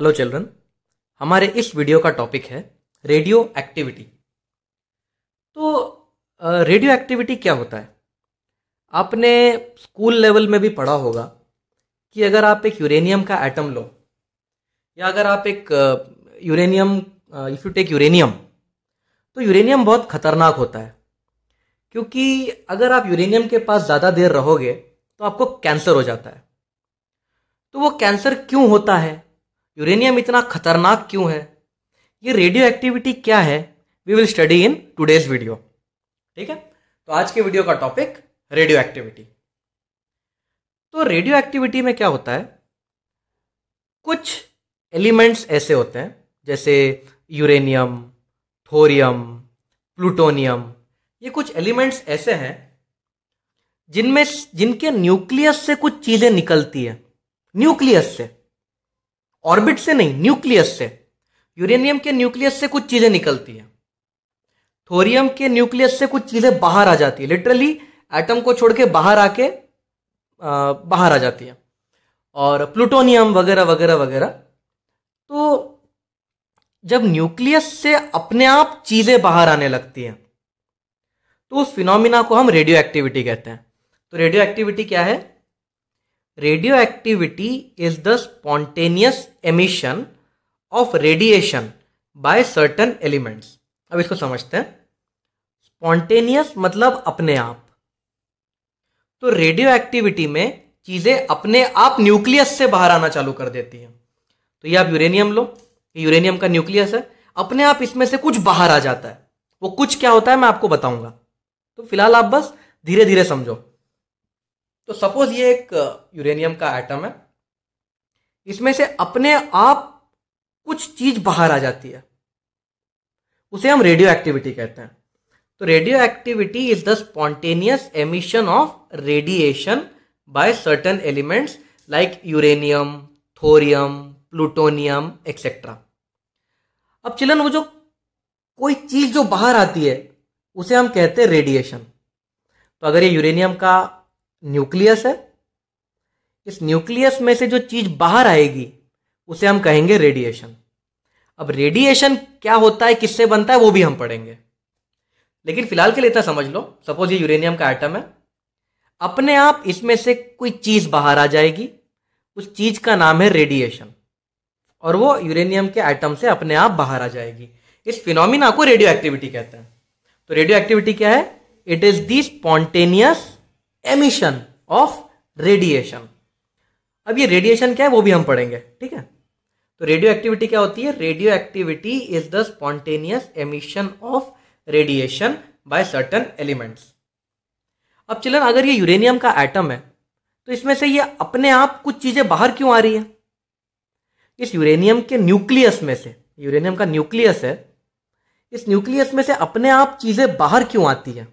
Hello children हमारे इस video का टॉपिक है रेडियो एक्टिविटी तो रेडियो एक्टिविटी क्या होता है आपने स्कूल लेवल में भी पढ़ा होगा कि अगर आप एक यूरेनियम का एटम लो या अगर आप एक uranium if you take uranium तो यूरेनियम बहुत खतरनाक होता है क्योंकि अगर आप यूरेनियम के पास ज़्यादा देर रहोगे तो आपको कैंसर हो जाता है तो वो कैंसर क्यों होता है यूरेनियम इतना खतरनाक क्यों है ये रेडियो एक्टिविटी क्या है we will study in today's video ठीक है तो आज के वीडियो का टॉपिक रेडियो एक्टिविटी तो रेडियो एक्टिविटी में क्या होता है कुछ एलिमेंट्स ऐसे होते हैं जैसे यूरेनियम थोरियम प्लूटोनियम ये कुछ एलिमेंट्स ऐसे हैं जिनमें जिनके न्यूक्लियस से कुछ चीज़ें निकलती है न्यूक्लियस से ऑर्बिट से नहीं न्यूक्लियस से यूरेनियम के न्यूक्लियस से कुछ चीजें निकलती है थोरियम के न्यूक्लियस से कुछ चीजें बाहर आ जाती है लिटरली एटम को छोड़ के बाहर आके बाहर आ जाती है और प्लूटोनियम वगैरह वगैरह वगैरह तो जब न्यूक्लियस से अपने आप चीजें बाहर आने लगती हैं तो उस फिनोमिना को हम रेडियो एक्टिविटी कहते हैं तो रेडियो एक्टिविटी क्या है radioactivity is the spontaneous emission of radiation by certain elements अब इसको समझते हैं स्पॉन्टेनियस मतलब अपने आप तो रेडियो एक्टिविटी में चीजें अपने आप न्यूक्लियस से बाहर आना चालू कर देती हैं तो ये आप यूरेनियम लो ये यूरेनियम का न्यूक्लियस है अपने आप इसमें से कुछ बाहर आ जाता है वो कुछ क्या होता है मैं आपको बताऊंगा तो फिलहाल आप बस धीरे धीरे समझो तो सपोज ये एक यूरेनियम का आइटम है इसमें से अपने आप कुछ चीज बाहर आ जाती है उसे हम रेडियो एक्टिविटी कहते हैं तो radioactivity is the spontaneous emission of radiation by certain elements like uranium thorium plutonium etcetera अब चिलन वो जो कोई चीज जो बाहर आती है उसे हम कहते हैं रेडिएशन तो अगर ये यूरेनियम का न्यूक्लियस है इस न्यूक्लियस में से जो चीज बाहर आएगी उसे हम कहेंगे रेडिएशन अब रेडिएशन क्या होता है किससे बनता है वो भी हम पढ़ेंगे लेकिन फिलहाल के लिए इतना समझ लो सपोज ये यूरेनियम का आइटम है अपने आप इसमें से कोई चीज बाहर आ जाएगी उस चीज का नाम है रेडिएशन और वो यूरेनियम के आइटम से अपने आप बाहर आ जाएगी इस फिनोमिना को रेडियो एक्टिविटी कहते हैं तो रेडियो एक्टिविटी क्या है it is the spontaneous emission of radiation अब ये रेडिएशन क्या है वो भी हम पढ़ेंगे ठीक है तो रेडियो एक्टिविटी क्या होती है radioactivity is the spontaneous emission of radiation by certain elements अब चिलन अगर ये यूरेनियम का एटम है तो इसमें से ये अपने आप कुछ चीजें बाहर क्यों आ रही है इस यूरेनियम के न्यूक्लियस में से यूरेनियम का न्यूक्लियस है इस न्यूक्लियस में से अपने आप चीजें बाहर क्यों आती है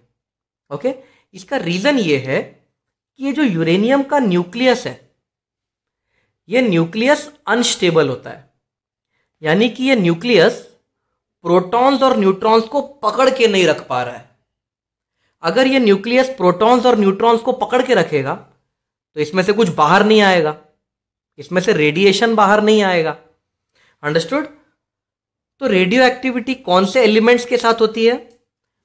ओके इसका रीज़न ये है कि ये जो यूरेनियम का न्यूक्लियस है ये न्यूक्लियस अनस्टेबल होता है यानी कि ये न्यूक्लियस प्रोटॉन्स और न्यूट्रॉन्स को पकड़ के नहीं रख पा रहा है अगर ये न्यूक्लियस प्रोटॉन्स और न्यूट्रॉन्स को पकड़ के रखेगा तो इसमें से कुछ बाहर नहीं आएगा इसमें से रेडिएशन बाहर नहीं आएगा अंडरस्टूड तो रेडियो एक्टिविटी कौन से एलिमेंट्स के साथ होती है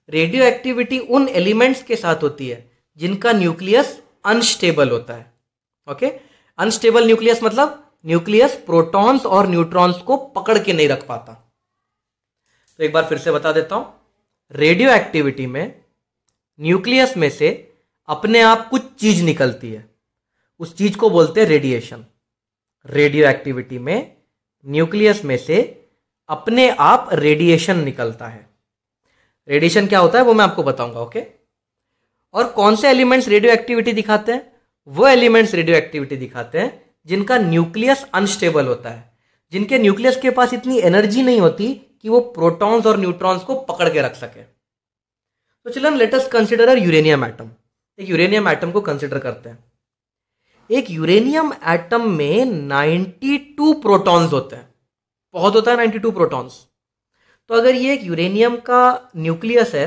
रेडियो एक्टिविटी उन एलिमेंट्स के साथ होती है जिनका न्यूक्लियस अनस्टेबल होता है ओके अनस्टेबल न्यूक्लियस मतलब न्यूक्लियस प्रोटॉन्स और न्यूट्रॉन्स को पकड़ के नहीं रख पाता तो एक बार फिर से बता देता हूं रेडियो एक्टिविटी में न्यूक्लियस में से अपने आप कुछ चीज निकलती है उस चीज को बोलते हैं रेडिएशन रेडियो एक्टिविटी में न्यूक्लियस में से अपने आप रेडिएशन निकलता है रेडिएशन क्या होता है वो मैं आपको बताऊंगा ओके और कौन से एलिमेंट्स रेडियो एक्टिविटी दिखाते हैं वो एलिमेंट्स रेडियो एक्टिविटी दिखाते हैं जिनका न्यूक्लियस अनस्टेबल होता है जिनके न्यूक्लियस के पास इतनी एनर्जी नहीं होती कि वो प्रोटॉन्स और न्यूट्रॉन्स को पकड़ के रख सके तो children let's consider a uranium atom एक यूरेनियम एटम को कंसिडर करते हैं एक यूरेनियम एटम में 92 प्रोटॉन्स होते हैं बहुत होता है 92 प्रोटॉन्स तो अगर ये एक यूरेनियम का न्यूक्लियस है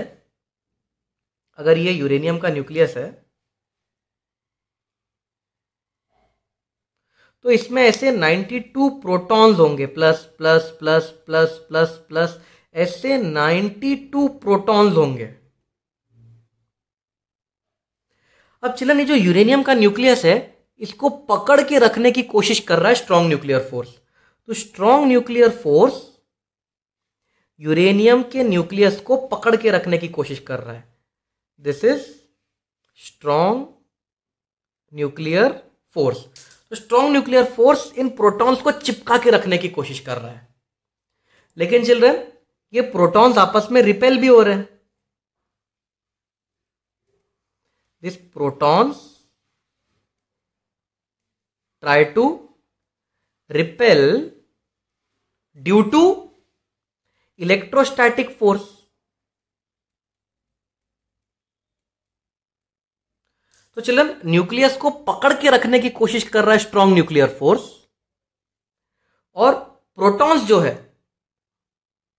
अगर ये यूरेनियम का न्यूक्लियस है तो इसमें ऐसे 92 प्रोटॉन्स होंगे plus plus plus plus plus plus ऐसे 92 प्रोटॉन्स होंगे अब चिलन ये जो यूरेनियम का न्यूक्लियस है इसको पकड़ के रखने की कोशिश कर रहा है स्ट्रांग न्यूक्लियर फोर्स तो स्ट्रॉन्ग न्यूक्लियर फोर्स यूरेनियम के न्यूक्लियस को पकड़ के रखने की कोशिश कर रहा है this is strong nuclear force तो स्ट्रॉन्ग न्यूक्लियर फोर्स इन प्रोटॉन्स को चिपका के रखने की कोशिश कर रहा है लेकिन चिल्ड्रन ये प्रोटॉन्स आपस में रिपेल भी हो रहे हैं this protons try to repel due to electrostatic force तो चलन न्यूक्लियस को पकड़ के रखने की कोशिश कर रहा है स्ट्रॉन्ग न्यूक्लियर फोर्स और प्रोटॉन्स जो है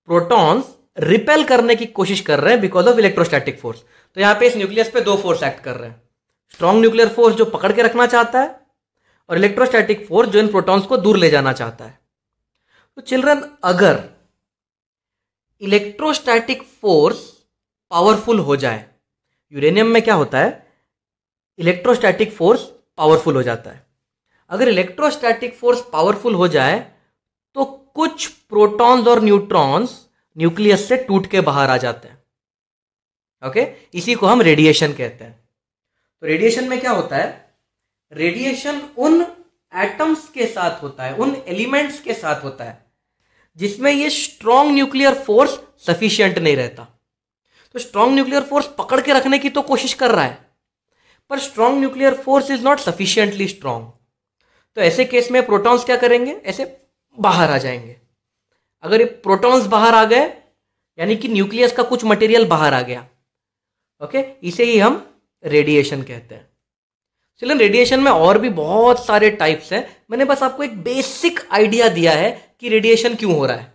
प्रोटॉन्स रिपेल करने की कोशिश कर रहे हैं बिकॉज ऑफ इलेक्ट्रोस्टैटिक फोर्स तो यहां पे इस न्यूक्लियस पे दो फोर्स एक्ट कर रहे हैं स्ट्रॉन्ग न्यूक्लियर फोर्स जो पकड़ के रखना चाहता है और इलेक्ट्रोस्टैटिक फोर्स जो इन प्रोटॉन्स को दूर ले जाना चाहता है तो चिल्ड्रन अगर इलेक्ट्रोस्टैटिक फोर्स पावरफुल हो जाए यूरेनियम में क्या होता है इलेक्ट्रोस्टैटिक फोर्स पावरफुल हो जाता है अगर इलेक्ट्रोस्टैटिक फोर्स पावरफुल हो जाए तो कुछ प्रोटॉन्स और न्यूट्रॉन्स न्यूक्लियस से टूट के बाहर आ जाते हैं ओके okay? इसी को हम रेडिएशन कहते हैं तो रेडिएशन में क्या होता है रेडिएशन उन एटम्स के साथ होता है उन एलिमेंट्स के साथ होता है जिसमें ये स्ट्रॉन्ग न्यूक्लियर फोर्स सफिशियंट नहीं रहता तो स्ट्रांग न्यूक्लियर फोर्स पकड़ के रखने की तो कोशिश कर रहा है पर strong nuclear force is not sufficiently strong तो ऐसे केस में प्रोटॉन्स क्या करेंगे ऐसे बाहर आ जाएंगे अगर ये प्रोटॉन्स बाहर आ गए यानी कि न्यूक्लियस का कुछ मटेरियल बाहर आ गया ओके इसे ही हम रेडिएशन कहते हैं चलिए रेडिएशन में और भी बहुत सारे टाइप्स हैं मैंने बस आपको एक बेसिक आइडिया दिया है कि रेडिएशन क्यों हो रहा है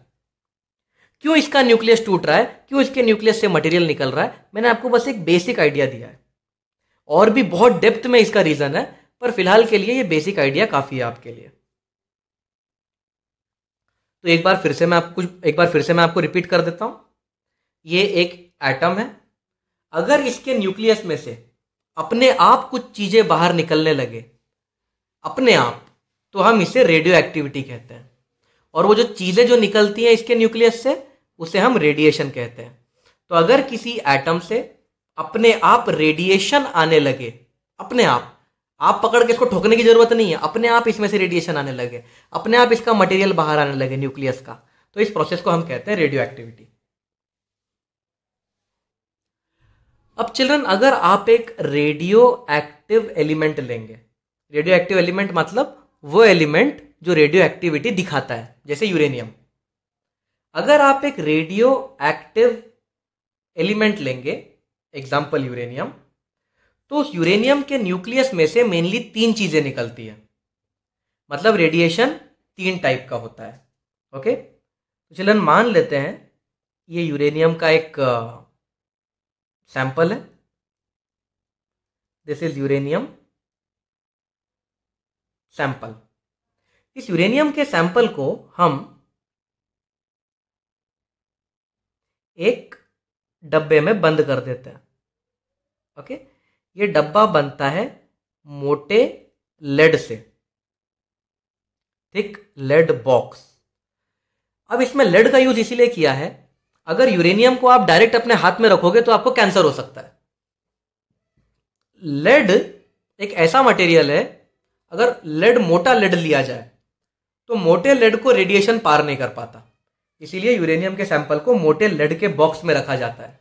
क्यों इसका न्यूक्लियस टूट रहा है क्यों इसके न्यूक्लियस से मटेरियल निकल रहा है मैंने आपको बस एक बेसिक आइडिया दिया है और भी बहुत डेप्थ में इसका रीजन है पर फिलहाल के लिए ये बेसिक आइडिया काफी है आपके लिए तो एक बार फिर से मैं आपको एक बार फिर से मैं आपको रिपीट कर देता हूं ये एक एटम है अगर इसके न्यूक्लियस में से अपने आप कुछ चीजें बाहर निकलने लगे अपने आप तो हम इसे रेडियो एक्टिविटी कहते हैं और वो जो चीज़ें जो निकलती हैं इसके न्यूक्लियस से उसे हम रेडिएशन कहते हैं तो अगर किसी एटम से अपने आप रेडिएशन आने लगे अपने आप आप पकड़ के इसको ठोकने की जरूरत नहीं है अपने आप इसमें से रेडिएशन आने लगे अपने आप इसका मटेरियल बाहर आने लगे न्यूक्लियस का तो इस प्रोसेस को हम कहते हैं रेडियो एक्टिविटी अब चिल्ड्रन अगर आप एक रेडियो एक्टिव एलिमेंट लेंगे रेडियो एक्टिव एलिमेंट मतलब वो एलिमेंट जो रेडियो एक्टिविटी दिखाता है जैसे यूरेनियम अगर आप एक रेडियो एक्टिव एलिमेंट लेंगे एग्जाम्पल यूरेनियम तो उस यूरेनियम के न्यूक्लियस में से मेनली तीन चीज़ें निकलती है मतलब रेडिएशन तीन टाइप का होता है ओके तो चलन मान लेते हैं ये यूरेनियम का एक सैंपल है दिस इज यूरेनियम सैंपल इस यूरेनियम के सैंपल को हम एक डब्बे में बंद कर देते हैं ओके ये डब्बा बनता है मोटे लेड से थिक लेड बॉक्स अब इसमें लेड का यूज इसीलिए किया है अगर यूरेनियम को आप डायरेक्ट अपने हाथ में रखोगे तो आपको कैंसर हो सकता है लेड एक ऐसा मटेरियल है अगर लेड मोटा लेड लिया जाए तो मोटे लेड को रेडिएशन पार नहीं कर पाता इसीलिए यूरेनियम के सैंपल को मोटे लेड के बॉक्स में रखा जाता है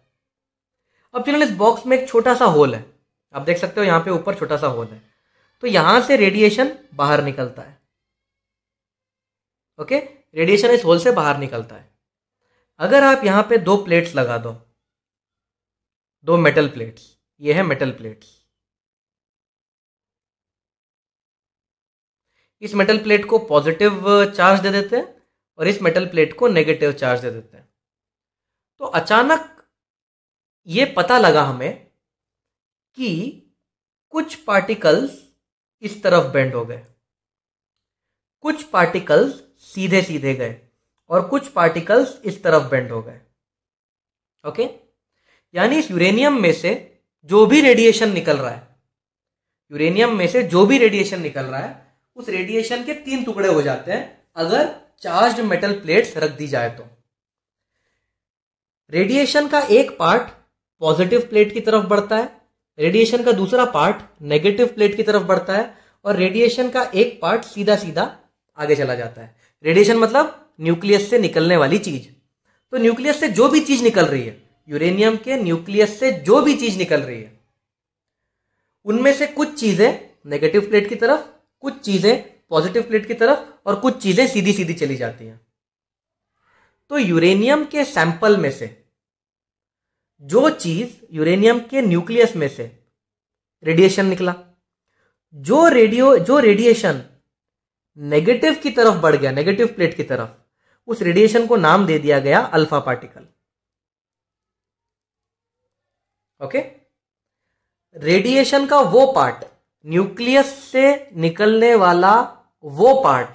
अब चलो इस बॉक्स में एक छोटा सा होल है आप देख सकते हो यहां पे ऊपर छोटा सा होल है तो यहां से रेडिएशन बाहर निकलता है ओके रेडिएशन इस होल से बाहर निकलता है अगर आप यहां पे दो प्लेट्स लगा दो दो मेटल प्लेट्स ये है मेटल प्लेट्स इस मेटल प्लेट को पॉजिटिव चार्ज uh, दे देते हैं और इस मेटल प्लेट को नेगेटिव चार्ज दे देते हैं तो अचानक ये पता लगा हमें कि कुछ पार्टिकल्स इस तरफ बेंड हो गए कुछ पार्टिकल्स सीधे सीधे गए और कुछ पार्टिकल्स इस तरफ बेंड हो गए ओके यानी इस यूरेनियम में से जो भी रेडिएशन निकल रहा है यूरेनियम में से जो भी रेडिएशन निकल रहा है उस रेडिएशन के तीन टुकड़े हो जाते हैं अगर चार्ज मेटल प्लेट रख दी जाए तो रेडिएशन का एक पार्ट पॉजिटिव प्लेट की तरफ बढ़ता है रेडिएशन का दूसरा पार्ट नेगेटिव प्लेट की तरफ बढ़ता है और रेडिएशन का एक पार्ट सीधा सीधा आगे चला जाता है रेडिएशन मतलब न्यूक्लियस से निकलने वाली चीज तो न्यूक्लियस से जो भी चीज निकल रही है यूरेनियम के न्यूक्लियस से जो भी चीज निकल रही है उनमें से कुछ चीजें नेगेटिव प्लेट की तरफ कुछ चीज़ें पॉजिटिव प्लेट की तरफ और कुछ चीज़ें सीधी सीधी चली जाती हैं तो यूरेनियम के सैंपल में से जो चीज़ यूरेनियम के न्यूक्लियस में से रेडिएशन निकला जो रेडियो जो रेडिएशन नेगेटिव की तरफ बढ़ गया नेगेटिव प्लेट की तरफ उस रेडिएशन को नाम दे दिया गया अल्फा पार्टिकल ओके रेडिएशन का वो पार्ट न्यूक्लियस से निकलने वाला वो पार्ट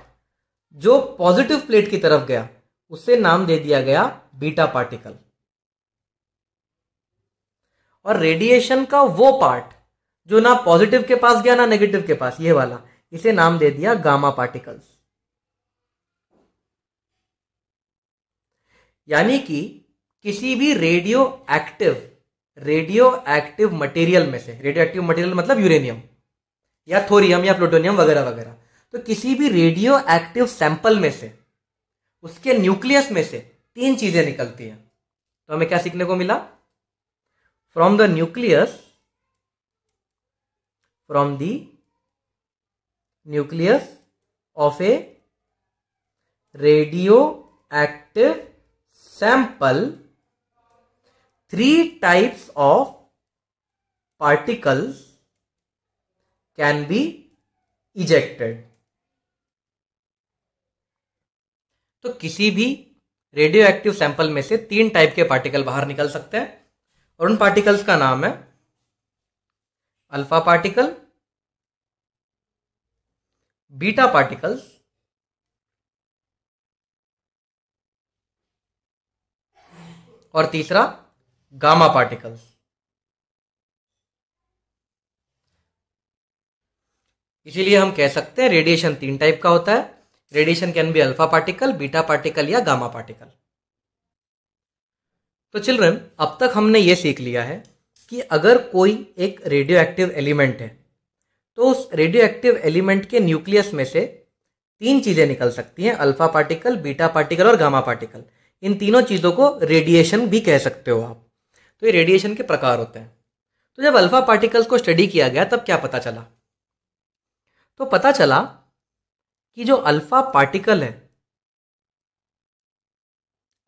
जो पॉजिटिव प्लेट की तरफ गया उसे नाम दे दिया गया बीटा पार्टिकल और रेडिएशन का वो पार्ट जो ना पॉजिटिव के पास गया ना नेगेटिव के पास ये वाला इसे नाम दे दिया गामा पार्टिकल्स यानी कि किसी भी radioactive radioactive material में से रेडियो एक्टिव मटेरियल मतलब यूरेनियम या थोरियम या प्लूटोनियम वगैरह वगैरह तो किसी भी रेडियो एक्टिव सैंपल में से उसके न्यूक्लियस में से तीन चीज़ें निकलती हैं तो हमें क्या सीखने को मिला from the nucleus from the nucleus of a radioactive sample three types of particles can be ejected तो किसी भी रेडियो एक्टिव सैंपल में से तीन टाइप के पार्टिकल बाहर निकल सकते हैं और उन पार्टिकल्स का नाम है अल्फा पार्टिकल बीटा पार्टिकल्स और तीसरा गामा पार्टिकल्स इसीलिए हम कह सकते हैं रेडिएशन तीन टाइप का होता है radiation can be alpha particle beta particle या गामा पार्टिकल तो चिल्ड्रन अब तक हमने ये सीख लिया है कि अगर कोई एक रेडियो एक्टिव एलिमेंट है तो उस रेडियो एक्टिव एलिमेंट के न्यूक्लियस में से तीन चीज़ें निकल सकती हैं अल्फा पार्टिकल बीटा पार्टिकल और गामा पार्टिकल इन तीनों चीज़ों को रेडिएशन भी कह सकते हो आप तो ये रेडिएशन के प्रकार होते हैं तो जब अल्फा पार्टिकल्स को स्टडी किया गया तब क्या पता चला तो पता चला कि जो अल्फा पार्टिकल है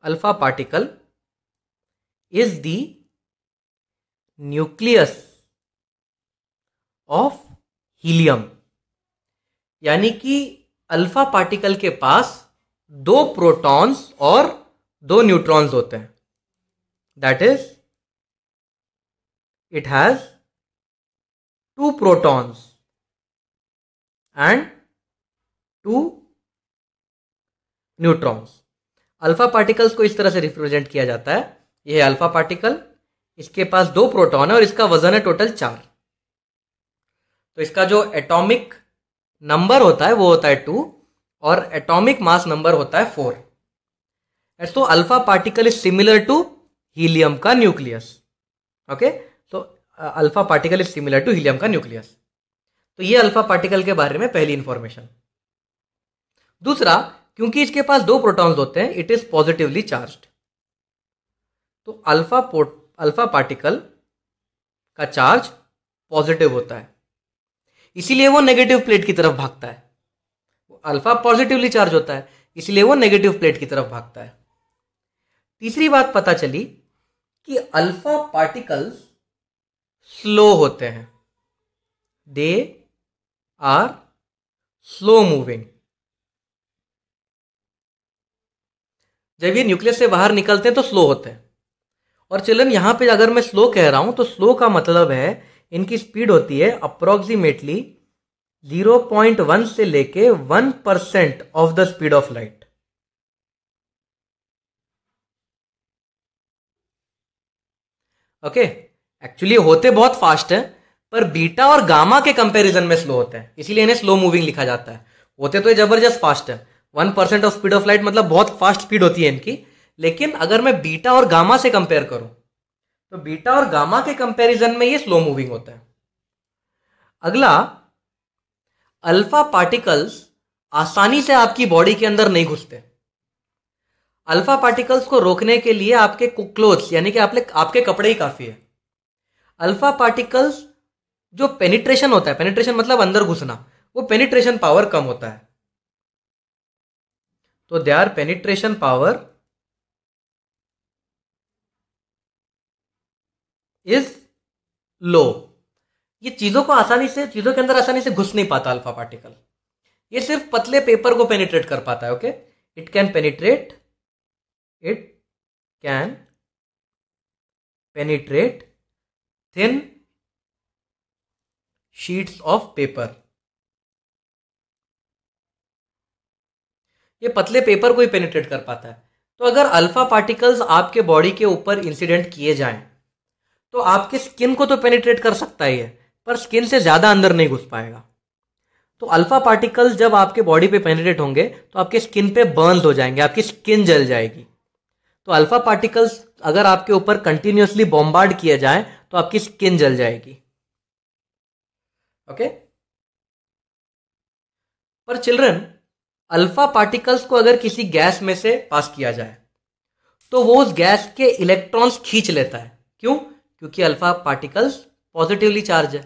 alpha particle is the nucleus of helium यानी कि अल्फा पार्टिकल के पास दो प्रोटॉन्स और दो न्यूट्रॉन्स होते हैं that is it has two protons and two neutrons alpha particles को इस तरह से रिप्रेजेंट किया जाता है यह है अल्फा पार्टिकल इसके पास दो प्रोटॉन है और इसका वजन है टोटल चार तो इसका जो एटॉमिक नंबर होता है वो होता है टू और एटॉमिक मास नंबर होता है फोर एस तो alpha particle is similar to helium का न्यूक्लियस ओके तो alpha particle is similar to helium का न्यूक्लियस तो ये अल्फा पार्टिकल के बारे में पहली इंफॉर्मेशन दूसरा क्योंकि इसके पास दो प्रोटॉन्स होते हैं इट इज पॉजिटिवली चार्ज तो अल्फा अल्फा पार्टिकल का चार्ज पॉजिटिव होता है इसीलिए वो नेगेटिव प्लेट की तरफ भागता है वो अल्फा पॉजिटिवली चार्ज होता है इसलिए वो नेगेटिव प्लेट की तरफ भागता है तीसरी बात पता चली कि अल्फा पार्टिकल्स स्लो होते हैं दे are slow moving. जब ये न्यूक्लियस से बाहर निकलते हैं तो स्लो होते हैं और चिल्ड्रन यहां पे अगर मैं स्लो कह रहा हूं तो स्लो का मतलब है इनकी स्पीड होती है अप्रोक्सीमेटली 0.1 से लेके 1 percent of the speed of light okay actually होते बहुत फास्ट है पर बीटा और गामा के कंपैरिजन में स्लो होते हैं इसीलिए इन्हें स्लो मूविंग लिखा जाता है होते तो ये जबरदस्त फास्ट है one percent of speed of light मतलब बहुत फास्ट स्पीड होती है इनकी लेकिन अगर मैं बीटा और गामा से कंपेयर करूं तो बीटा और गामा के कंपेरिजन में ये स्लो मूविंग होता है अगला अल्फा पार्टिकल्स आसानी से आपकी बॉडी के अंदर नहीं घुसते अल्फा पार्टिकल्स को रोकने के लिए आपके क्लोथ्स यानी कि आपके आपके कपड़े ही काफ़ी है अल्फा पार्टिकल्स जो पेनिट्रेशन होता है पेनिट्रेशन मतलब अंदर घुसना वो पेनिट्रेशन पावर कम होता है तो they are penetration power is low ये चीजों को आसानी से चीजों के अंदर आसानी से घुस नहीं पाता अल्फा पार्टिकल ये सिर्फ पतले पेपर को पेनिट्रेट कर पाता है okay it can penetrate it can penetrate thin sheets of paper ये पतले पेपर को ही पेनिट्रेट कर पाता है तो अगर अल्फा पार्टिकल्स आपके बॉडी के ऊपर इंसिडेंट किए जाएं तो आपके स्किन को तो पेनिट्रेट कर सकता ही है पर स्किन से ज़्यादा अंदर नहीं घुस पाएगा तो अल्फा पार्टिकल्स जब आपके बॉडी पे पेनिट्रेट होंगे तो आपके स्किन पे बर्न हो जाएंगे आपकी स्किन जल जाएगी तो अल्फा पार्टिकल्स अगर आपके ऊपर कंटिन्यूसली बॉम्बार्ड किए जाए तो आपकी स्किन जल जाएगी ओके पर चिल्ड्रन अल्फा पार्टिकल्स को अगर किसी गैस में से पास किया जाए तो वो उस गैस के इलेक्ट्रॉन्स खींच लेता है क्यों क्योंकि अल्फा पार्टिकल्स पॉजिटिवली चार्ज है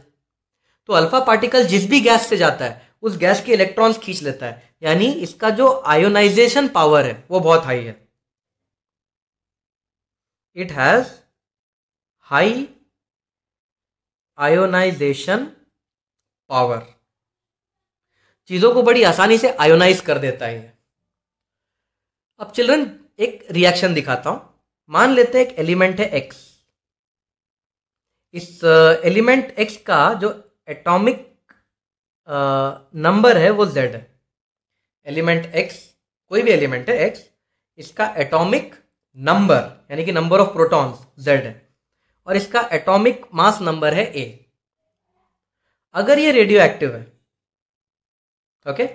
तो अल्फा पार्टिकल जिस भी गैस से जाता है उस गैस के इलेक्ट्रॉन्स खींच लेता है यानी इसका जो आयोनाइजेशन पावर है वो बहुत हाई है it has high ionization power चीज़ों को बड़ी आसानी से आयोनाइज कर देता है अब चिल्ड्रन एक रिएक्शन दिखाता हूं मान लेते हैं एक एलिमेंट है एक्स इस एलिमेंट uh, एक्स का जो एटॉमिक नंबर uh, है वो जेड है एलिमेंट एक्स कोई भी एलिमेंट है एक्स इसका एटॉमिक नंबर यानी कि नंबर ऑफ प्रोटॉन्स जेड है और इसका एटॉमिक मास नंबर है ए अगर ये रेडियो एक्टिव है ओके okay?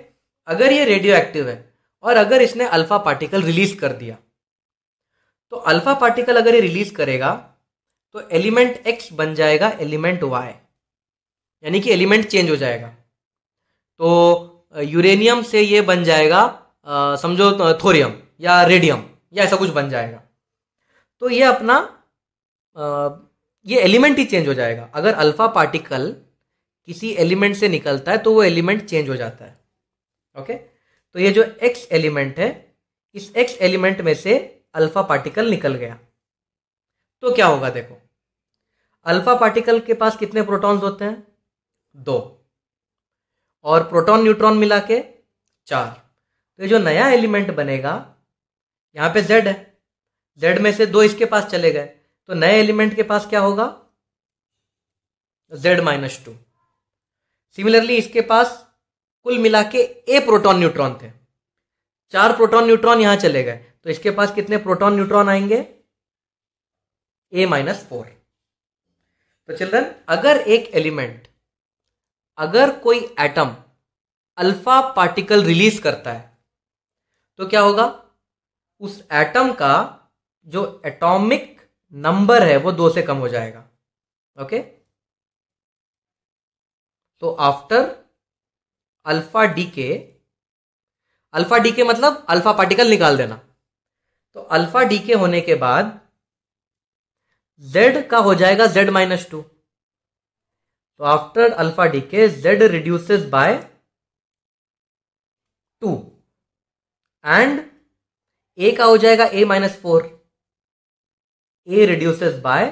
अगर ये रेडियो एक्टिव है और अगर इसने अल्फा पार्टिकल रिलीज कर दिया तो अल्फा पार्टिकल अगर ये रिलीज करेगा तो एलिमेंट एक्स बन जाएगा एलिमेंट वाई यानी कि एलिमेंट चेंज हो जाएगा तो यूरेनियम से ये बन जाएगा समझो थोरियम या रेडियम या ऐसा कुछ बन जाएगा तो ये अपना आ, ये एलिमेंट ही चेंज हो जाएगा अगर अल्फा पार्टिकल किसी एलिमेंट से निकलता है तो वो एलिमेंट चेंज हो जाता है ओके तो ये जो एक्स एलिमेंट है इस एक्स एलिमेंट में से अल्फा पार्टिकल निकल गया तो क्या होगा देखो अल्फा पार्टिकल के पास कितने प्रोटॉन्स होते हैं दो और प्रोटॉन न्यूट्रॉन मिला के चार तो ये जो नया एलिमेंट बनेगा यहां पे जेड है जेड में से दो इसके पास चले गए तो नए एलिमेंट के पास क्या होगा जेड माइनस टू सिमिलरली इसके पास कुल मिला के ए प्रोटॉन न्यूट्रॉन थे चार प्रोटॉन न्यूट्रॉन यहां चले गए तो इसके पास कितने प्रोटॉन न्यूट्रॉन आएंगे ए माइनस फोर तो चिल्ड्रन अगर एक एलिमेंट अगर कोई एटम अल्फा पार्टिकल रिलीज करता है तो क्या होगा उस एटम का जो एटॉमिक नंबर है वो दो से कम हो जाएगा ओके okay? तो after alpha decay alpha decay मतलब अल्फा पार्टिकल निकाल देना तो अल्फा डी के होने के बाद जेड का हो जाएगा जेड माइनस टू तो after alpha decay Z reduces by two and A का हो जाएगा A minus four A reduces by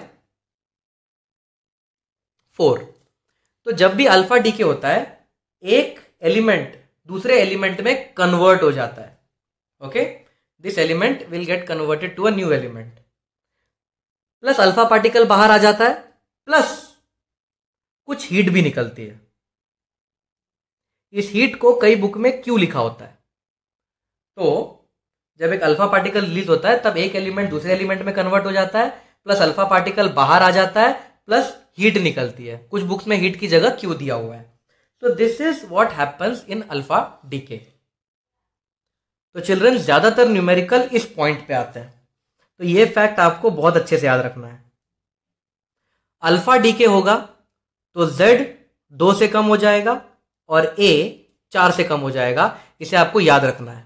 four तो जब भी अल्फा डीके होता है एक एलिमेंट दूसरे एलिमेंट में कन्वर्ट हो जाता है okay this element will get converted to a new element plus alpha particle बाहर आ जाता है प्लस कुछ हीट भी निकलती है इस हीट को कई बुक में क्यू लिखा होता है तो जब एक अल्फा पार्टिकल रिलीज होता है तब एक एलिमेंट दूसरे एलिमेंट में कन्वर्ट हो जाता है प्लस अल्फा पार्टिकल बाहर आ जाता है प्लस हीट निकलती है कुछ बुक्स में हीट की जगह क्यू दिया हुआ है तो this is what happens in alpha decay तो चिल्ड्रन ज्यादातर न्यूमेरिकल इस पॉइंट पे आते हैं तो ये फैक्ट आपको बहुत अच्छे से याद रखना है अल्फा डी के होगा तो जेड दो से कम हो जाएगा और ए चार से कम हो जाएगा इसे आपको याद रखना है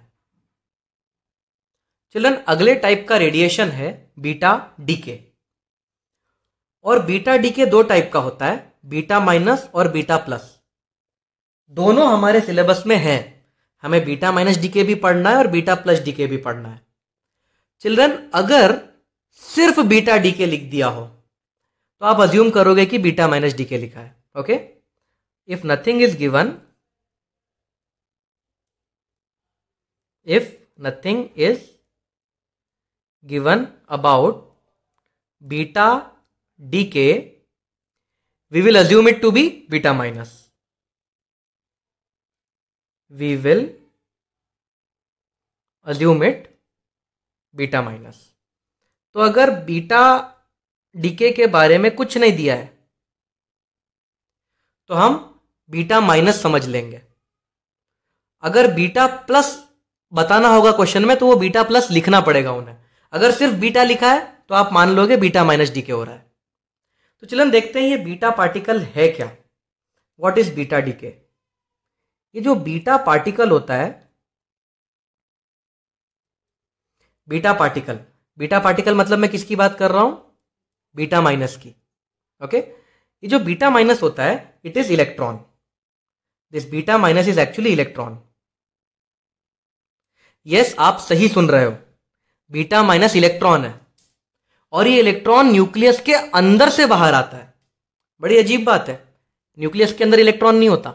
चिल्ड्रन अगले टाइप का रेडिएशन है बीटा डी के और बीटा डी के दो टाइप का होता है बीटा माइनस और बीटा प्लस दोनों हमारे सिलेबस में है हमें बीटा माइनस डी के भी पढ़ना है और बीटा प्लस डी के भी पढ़ना है चिल्ड्रन अगर सिर्फ बीटा डी के लिख दिया हो तो आप अज्यूम करोगे कि बीटा माइनस डी के लिखा है okay if nothing is given if nothing is given about beta decay, we will assume it to be beta minus. We will assume it beta minus. तो अगर beta decay के बारे में कुछ नहीं दिया है तो हम बीटा माइनस समझ लेंगे अगर बीटा प्लस बताना होगा क्वेश्चन में तो वो बीटा प्लस लिखना पड़ेगा उन्हें अगर सिर्फ बीटा लिखा है तो आप मान लोगे बीटा माइनस डी के हो रहा है तो चलन देखते हैं ये बीटा पार्टिकल है क्या वॉट इज बीटा डीके ये जो बीटा पार्टिकल होता है बीटा पार्टिकल बीटा पार्टिकल मतलब मैं किसकी बात कर रहा हूं बीटा माइनस की ओके ये जो बीटा माइनस होता है it is electron this beta minus is actually electron yes आप सही सुन रहे हो बीटा माइनस इलेक्ट्रॉन है और ये इलेक्ट्रॉन न्यूक्लियस के अंदर से बाहर आता है बड़ी अजीब बात है न्यूक्लियस के अंदर इलेक्ट्रॉन नहीं होता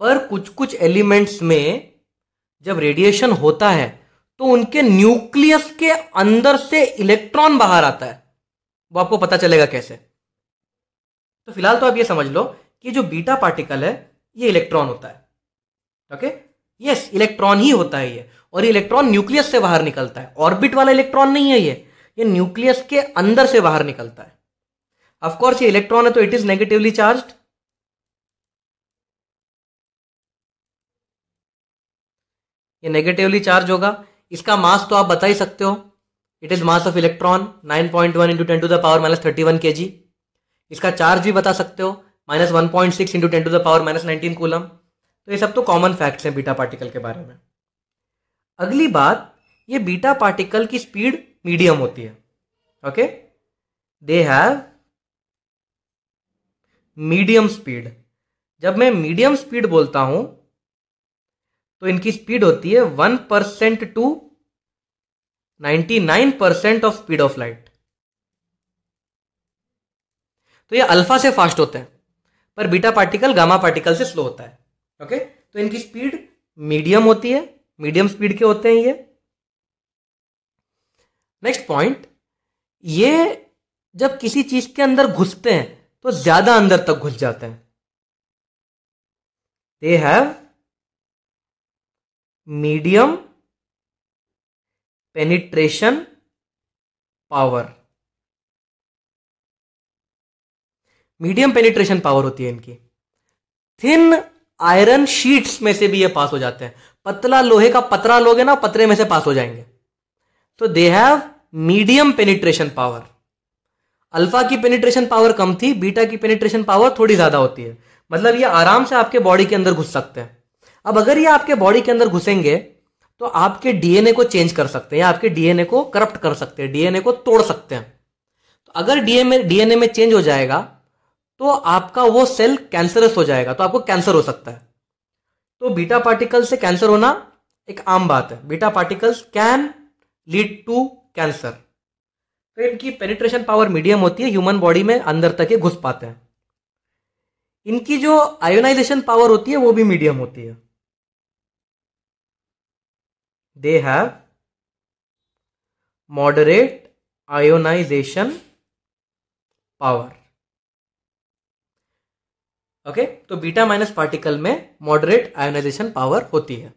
पर कुछ कुछ एलिमेंट्स में जब रेडिएशन होता है तो उनके न्यूक्लियस के अंदर से इलेक्ट्रॉन बाहर आता है वो आपको पता चलेगा कैसे तो फिलहाल तो आप ये समझ लो कि जो बीटा पार्टिकल है ये इलेक्ट्रॉन होता है ओके यस इलेक्ट्रॉन ही होता है ये और ये इलेक्ट्रॉन न्यूक्लियस से बाहर निकलता है ऑर्बिट वाला इलेक्ट्रॉन नहीं है ये ये न्यूक्लियस के अंदर से बाहर निकलता है अफकोर्स ये इलेक्ट्रॉन है तो इट इज नेगेटिवली चार्ज ये नेगेटिवली चार्ज होगा इसका मास तो आप बता ही सकते हो it is mass of electron nine point one into ten to the power minus thirty one K G इसका चार्ज भी बता सकते हो minus one point six into ten to the power minus nineteen coulomb तो ये सब तो common facts हैं बीटा पार्टिकल के बारे में अगली बात ये बीटा पार्टिकल की स्पीड मीडियम होती है okay they have medium speed जब मैं मीडियम स्पीड बोलता हूं तो इनकी स्पीड होती है one percent to ninety nine percent of speed of light तो ये अल्फा से फास्ट होते हैं पर बीटा पार्टिकल गामा पार्टिकल से स्लो होता है ओके तो इनकी स्पीड मीडियम होती है मीडियम स्पीड के होते हैं ये नेक्स्ट पॉइंट ये जब किसी चीज के अंदर घुसते हैं तो ज्यादा अंदर तक घुस जाते हैं they have medium penetration power medium penetration power होती है इनकी थिन आयरन शीट्स में से भी ये पास हो जाते हैं पतला लोहे का पतरा लोगे ना पतरे में से पास हो जाएंगे तो they have medium penetration power alpha की पेनिट्रेशन पावर कम थी बीटा की पेनिट्रेशन पावर थोड़ी ज़्यादा होती है मतलब ये आराम से आपके बॉडी के अंदर घुस सकते हैं अब अगर ये आपके बॉडी के अंदर घुसेंगे तो आपके डीएनए को चेंज कर सकते हैं या आपके डीएनए को करप्ट कर सकते हैं डीएनए को तोड़ सकते हैं तो अगर डीएनए डीएनए में चेंज हो जाएगा तो आपका वो सेल कैंसरस हो जाएगा तो आपको कैंसर हो सकता है तो बीटा पार्टिकल से कैंसर होना एक आम बात है beta particles can lead to cancer तो इनकी पेनिट्रेशन पावर मीडियम होती है ह्यूमन बॉडी में अंदर तक ये घुस पाते हैं इनकी जो आयोनाइजेशन पावर होती है वो भी मीडियम होती है they have moderate ionization power okay तो बीटा माइनस पार्टिकल में मॉडरेट आयोनाइजेशन पावर होती है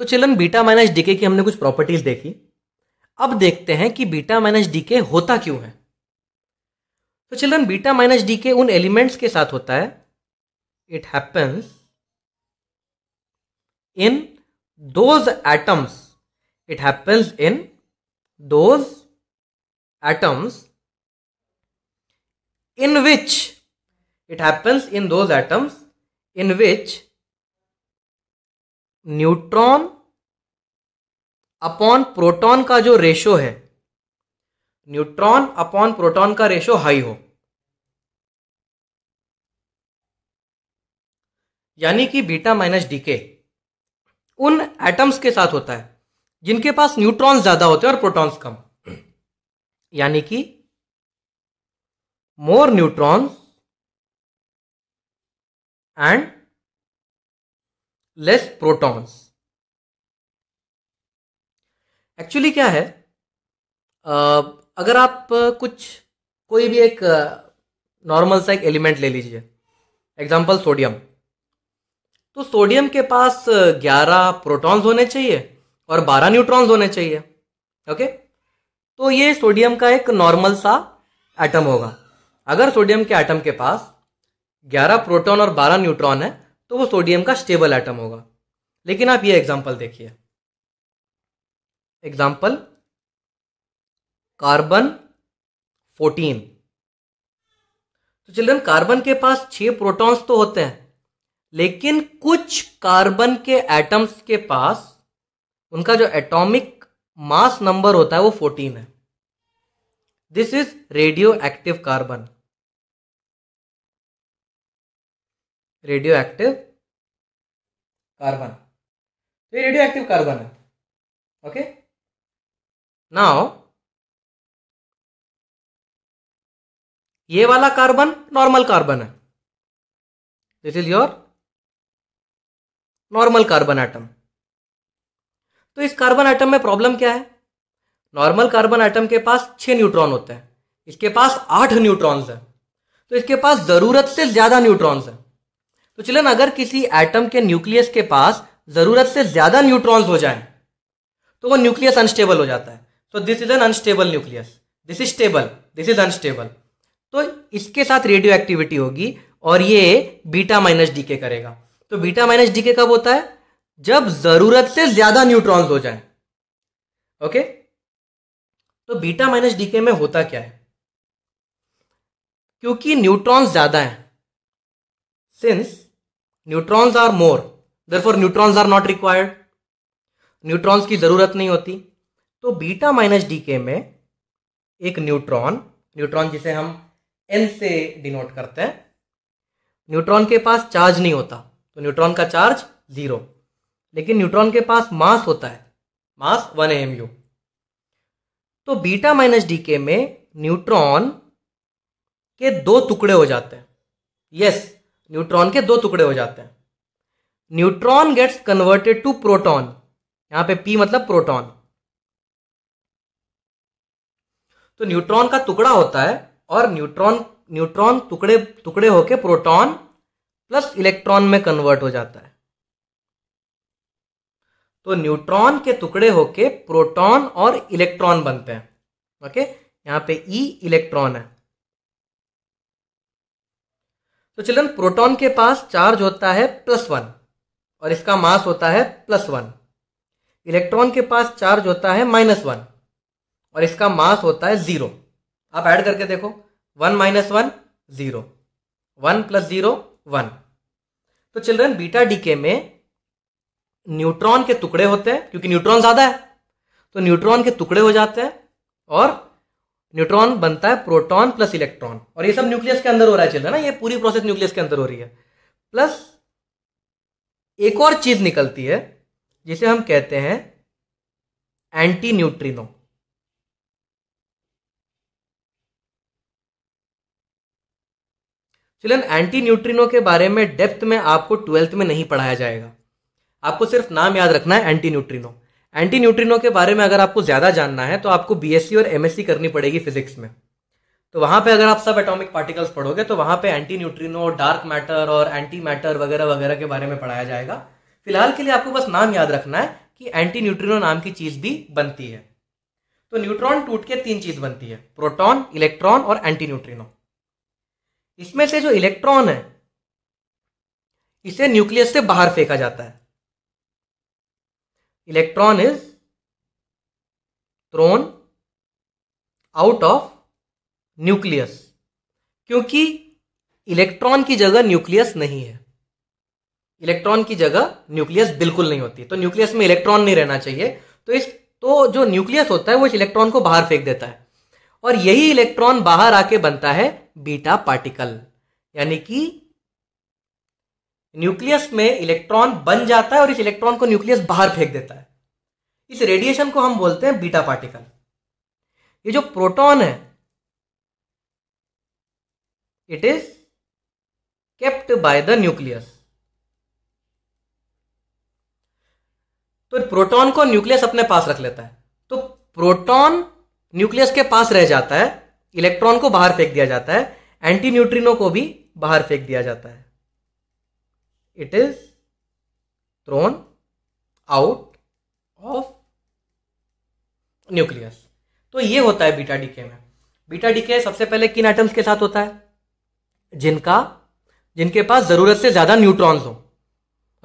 तो चिल्ड्रन बीटा माइनस डीके की हमने कुछ प्रॉपर्टीज देखी अब देखते हैं कि बीटा माइनस डीके होता क्यों है तो चिल्ड्रन बीटा माइनस डीके उन एलिमेंट्स के साथ होता है it happens in those atoms it happens in those atoms in which it happens in those atoms in which neutron upon proton का जो रेशो है न्यूट्रॉन अपॉन प्रोटॉन का ratio high हो यानी कि बीटा माइनस डी के उन atoms के साथ होता है जिनके पास न्यूट्रॉन्स ज्यादा होते हैं और प्रोटॉन्स कम यानी कि more neutrons and less protons actually क्या है अगर आप कुछ कोई भी एक नॉर्मल सा एक एलिमेंट ले लीजिए एग्जांपल सोडियम तो सोडियम के पास 11 प्रोटॉन्स होने चाहिए और 12 न्यूट्रॉन्स होने चाहिए ओके तो ये सोडियम का एक नॉर्मल सा एटम होगा अगर सोडियम के एटम के पास 11 प्रोटॉन और 12 न्यूट्रॉन है तो वो सोडियम का स्टेबल आइटम होगा लेकिन आप ये एग्जाम्पल देखिए एग्जाम्पल कार्बन फोर्टीन तो चिल्ड्रन कार्बन के पास छह प्रोटॉन्स तो होते हैं लेकिन कुछ कार्बन के एटम्स के पास उनका जो एटॉमिक मास नंबर होता है वो फोर्टीन है this is radioactive carbon radioactive carbon तो ये रेडियो एक्टिव कार्बन है ओके नाउ ये वाला कार्बन नॉर्मल कार्बन है this is your normal carbon atom तो इस कार्बन आइटम में प्रॉब्लम क्या है नॉर्मल कार्बन आइटम के पास छह न्यूट्रॉन होते हैं इसके पास आठ न्यूट्रॉन्स हैं तो इसके पास ज़रूरत से ज़्यादा न्यूट्रॉन्स हैं तो चलन अगर किसी एटम के न्यूक्लियस के पास ज़रूरत से ज़्यादा न्यूट्रॉन्स हो जाए तो वो न्यूक्लियस अनस्टेबल हो जाता है so this is an unstable nucleus this is stable this is unstable तो इसके साथ रेडियो एक्टिविटी होगी और ये बीटा माइनस डीके करेगा तो बीटा माइनस डीके कब होता है जब ज़रूरत से ज़्यादा न्यूट्रॉन्स हो जाए ओके तो बीटा माइनस डीके में होता क्या है क्योंकि न्यूट्रॉन्स ज़्यादा हैं since neutrons are more therefore neutrons are not required neutrons की ज़रूरत नहीं होती तो बीटा माइनस डी के में एक न्यूट्रॉन न्यूट्रॉन जिसे हम एन से डिनोट करते हैं न्यूट्रॉन के पास चार्ज नहीं होता तो न्यूट्रॉन का चार्ज ज़ीरो लेकिन न्यूट्रॉन के पास मास होता है मास वन एम यू तो बीटा माइनस डी के में न्यूट्रॉन के दो टुकड़े हो जाते हैं यस न्यूट्रॉन के दो टुकड़े हो जाते हैं neutron gets converted to proton यहां पे पी मतलब प्रोटॉन तो न्यूट्रॉन का टुकड़ा होता है और न्यूट्रॉन न्यूट्रॉन टुकड़े टुकड़े होके प्रोटॉन प्लस इलेक्ट्रॉन में कन्वर्ट हो जाता है तो न्यूट्रॉन के टुकड़े होके प्रोटॉन और इलेक्ट्रॉन बनते हैं ओके यहां पे ई e इलेक्ट्रॉन है तो चिल्ड्रन प्रोटॉन के पास चार्ज होता है प्लस वन और इसका मास होता है प्लस वन इलेक्ट्रॉन के पास चार्ज होता है माइनस वन और इसका मास होता है ज़ीरो आप ऐड करके देखो one minus one zero one plus zero one तो चिल्ड्रन बीटा डीके में न्यूट्रॉन के टुकड़े होते हैं क्योंकि न्यूट्रॉन ज़्यादा है तो न्यूट्रॉन के टुकड़े हो जाते हैं और न्यूट्रॉन बनता है प्रोटॉन प्लस इलेक्ट्रॉन और ये सब न्यूक्लियस के अंदर हो रहा है है ना ये पूरी प्रोसेस न्यूक्लियस के अंदर हो रही है प्लस एक और चीज निकलती है जिसे हम कहते हैं anti neutrino children anti neutrino के बारे में डेप्थ में आपको ट्वेल्थ में नहीं पढ़ाया जाएगा आपको सिर्फ नाम याद रखना है एंटी न्यूट्रिनो एंटी न्यूट्रिनो के बारे में अगर आपको ज़्यादा जानना है तो आपको बीएससी और एमएससी करनी पड़ेगी फिजिक्स में तो वहां पे अगर आप सब एटॉमिक पार्टिकल्स पढ़ोगे तो वहां पे एंटी न्यूट्रिनो डार्क मैटर और एंटी मैटर वगैरह वगैरह के बारे में पढ़ाया जाएगा फिलहाल के लिए आपको बस नाम याद रखना है कि एंटी न्यूट्रिनो नाम की चीज़ भी बनती है तो न्यूट्रॉन टूट के तीन चीज़ बनती है प्रोटॉन इलेक्ट्रॉन और एंटी न्यूट्रिनो इसमें से जो इलेक्ट्रॉन है इसे न्यूक्लियस से बाहर फेंका जाता है electron is thrown out of nucleus क्योंकि इलेक्ट्रॉन की जगह न्यूक्लियस नहीं है इलेक्ट्रॉन की जगह न्यूक्लियस बिल्कुल नहीं होती तो न्यूक्लियस में इलेक्ट्रॉन नहीं रहना चाहिए तो इस तो जो न्यूक्लियस होता है वो इस इलेक्ट्रॉन को बाहर फेंक देता है और यही इलेक्ट्रॉन बाहर आके बनता है बीटा पार्टिकल यानी कि न्यूक्लियस में इलेक्ट्रॉन बन जाता है और इस इलेक्ट्रॉन को न्यूक्लियस बाहर फेंक देता है इस रेडिएशन को हम बोलते हैं बीटा पार्टिकल ये जो प्रोटॉन है it is kept by the nucleus तो प्रोटॉन को न्यूक्लियस अपने पास रख लेता है तो प्रोटॉन न्यूक्लियस के पास रह जाता है इलेक्ट्रॉन को बाहर फेंक दिया जाता है एंटी न्यूट्रिनो को भी बाहर फेंक दिया जाता है it is thrown out of nucleus तो ये होता है बीटा डीके में बीटा डीके सबसे पहले किन आइटम्स के साथ होता है जिनका जिनके पास जरूरत से ज्यादा न्यूट्रॉन्स हो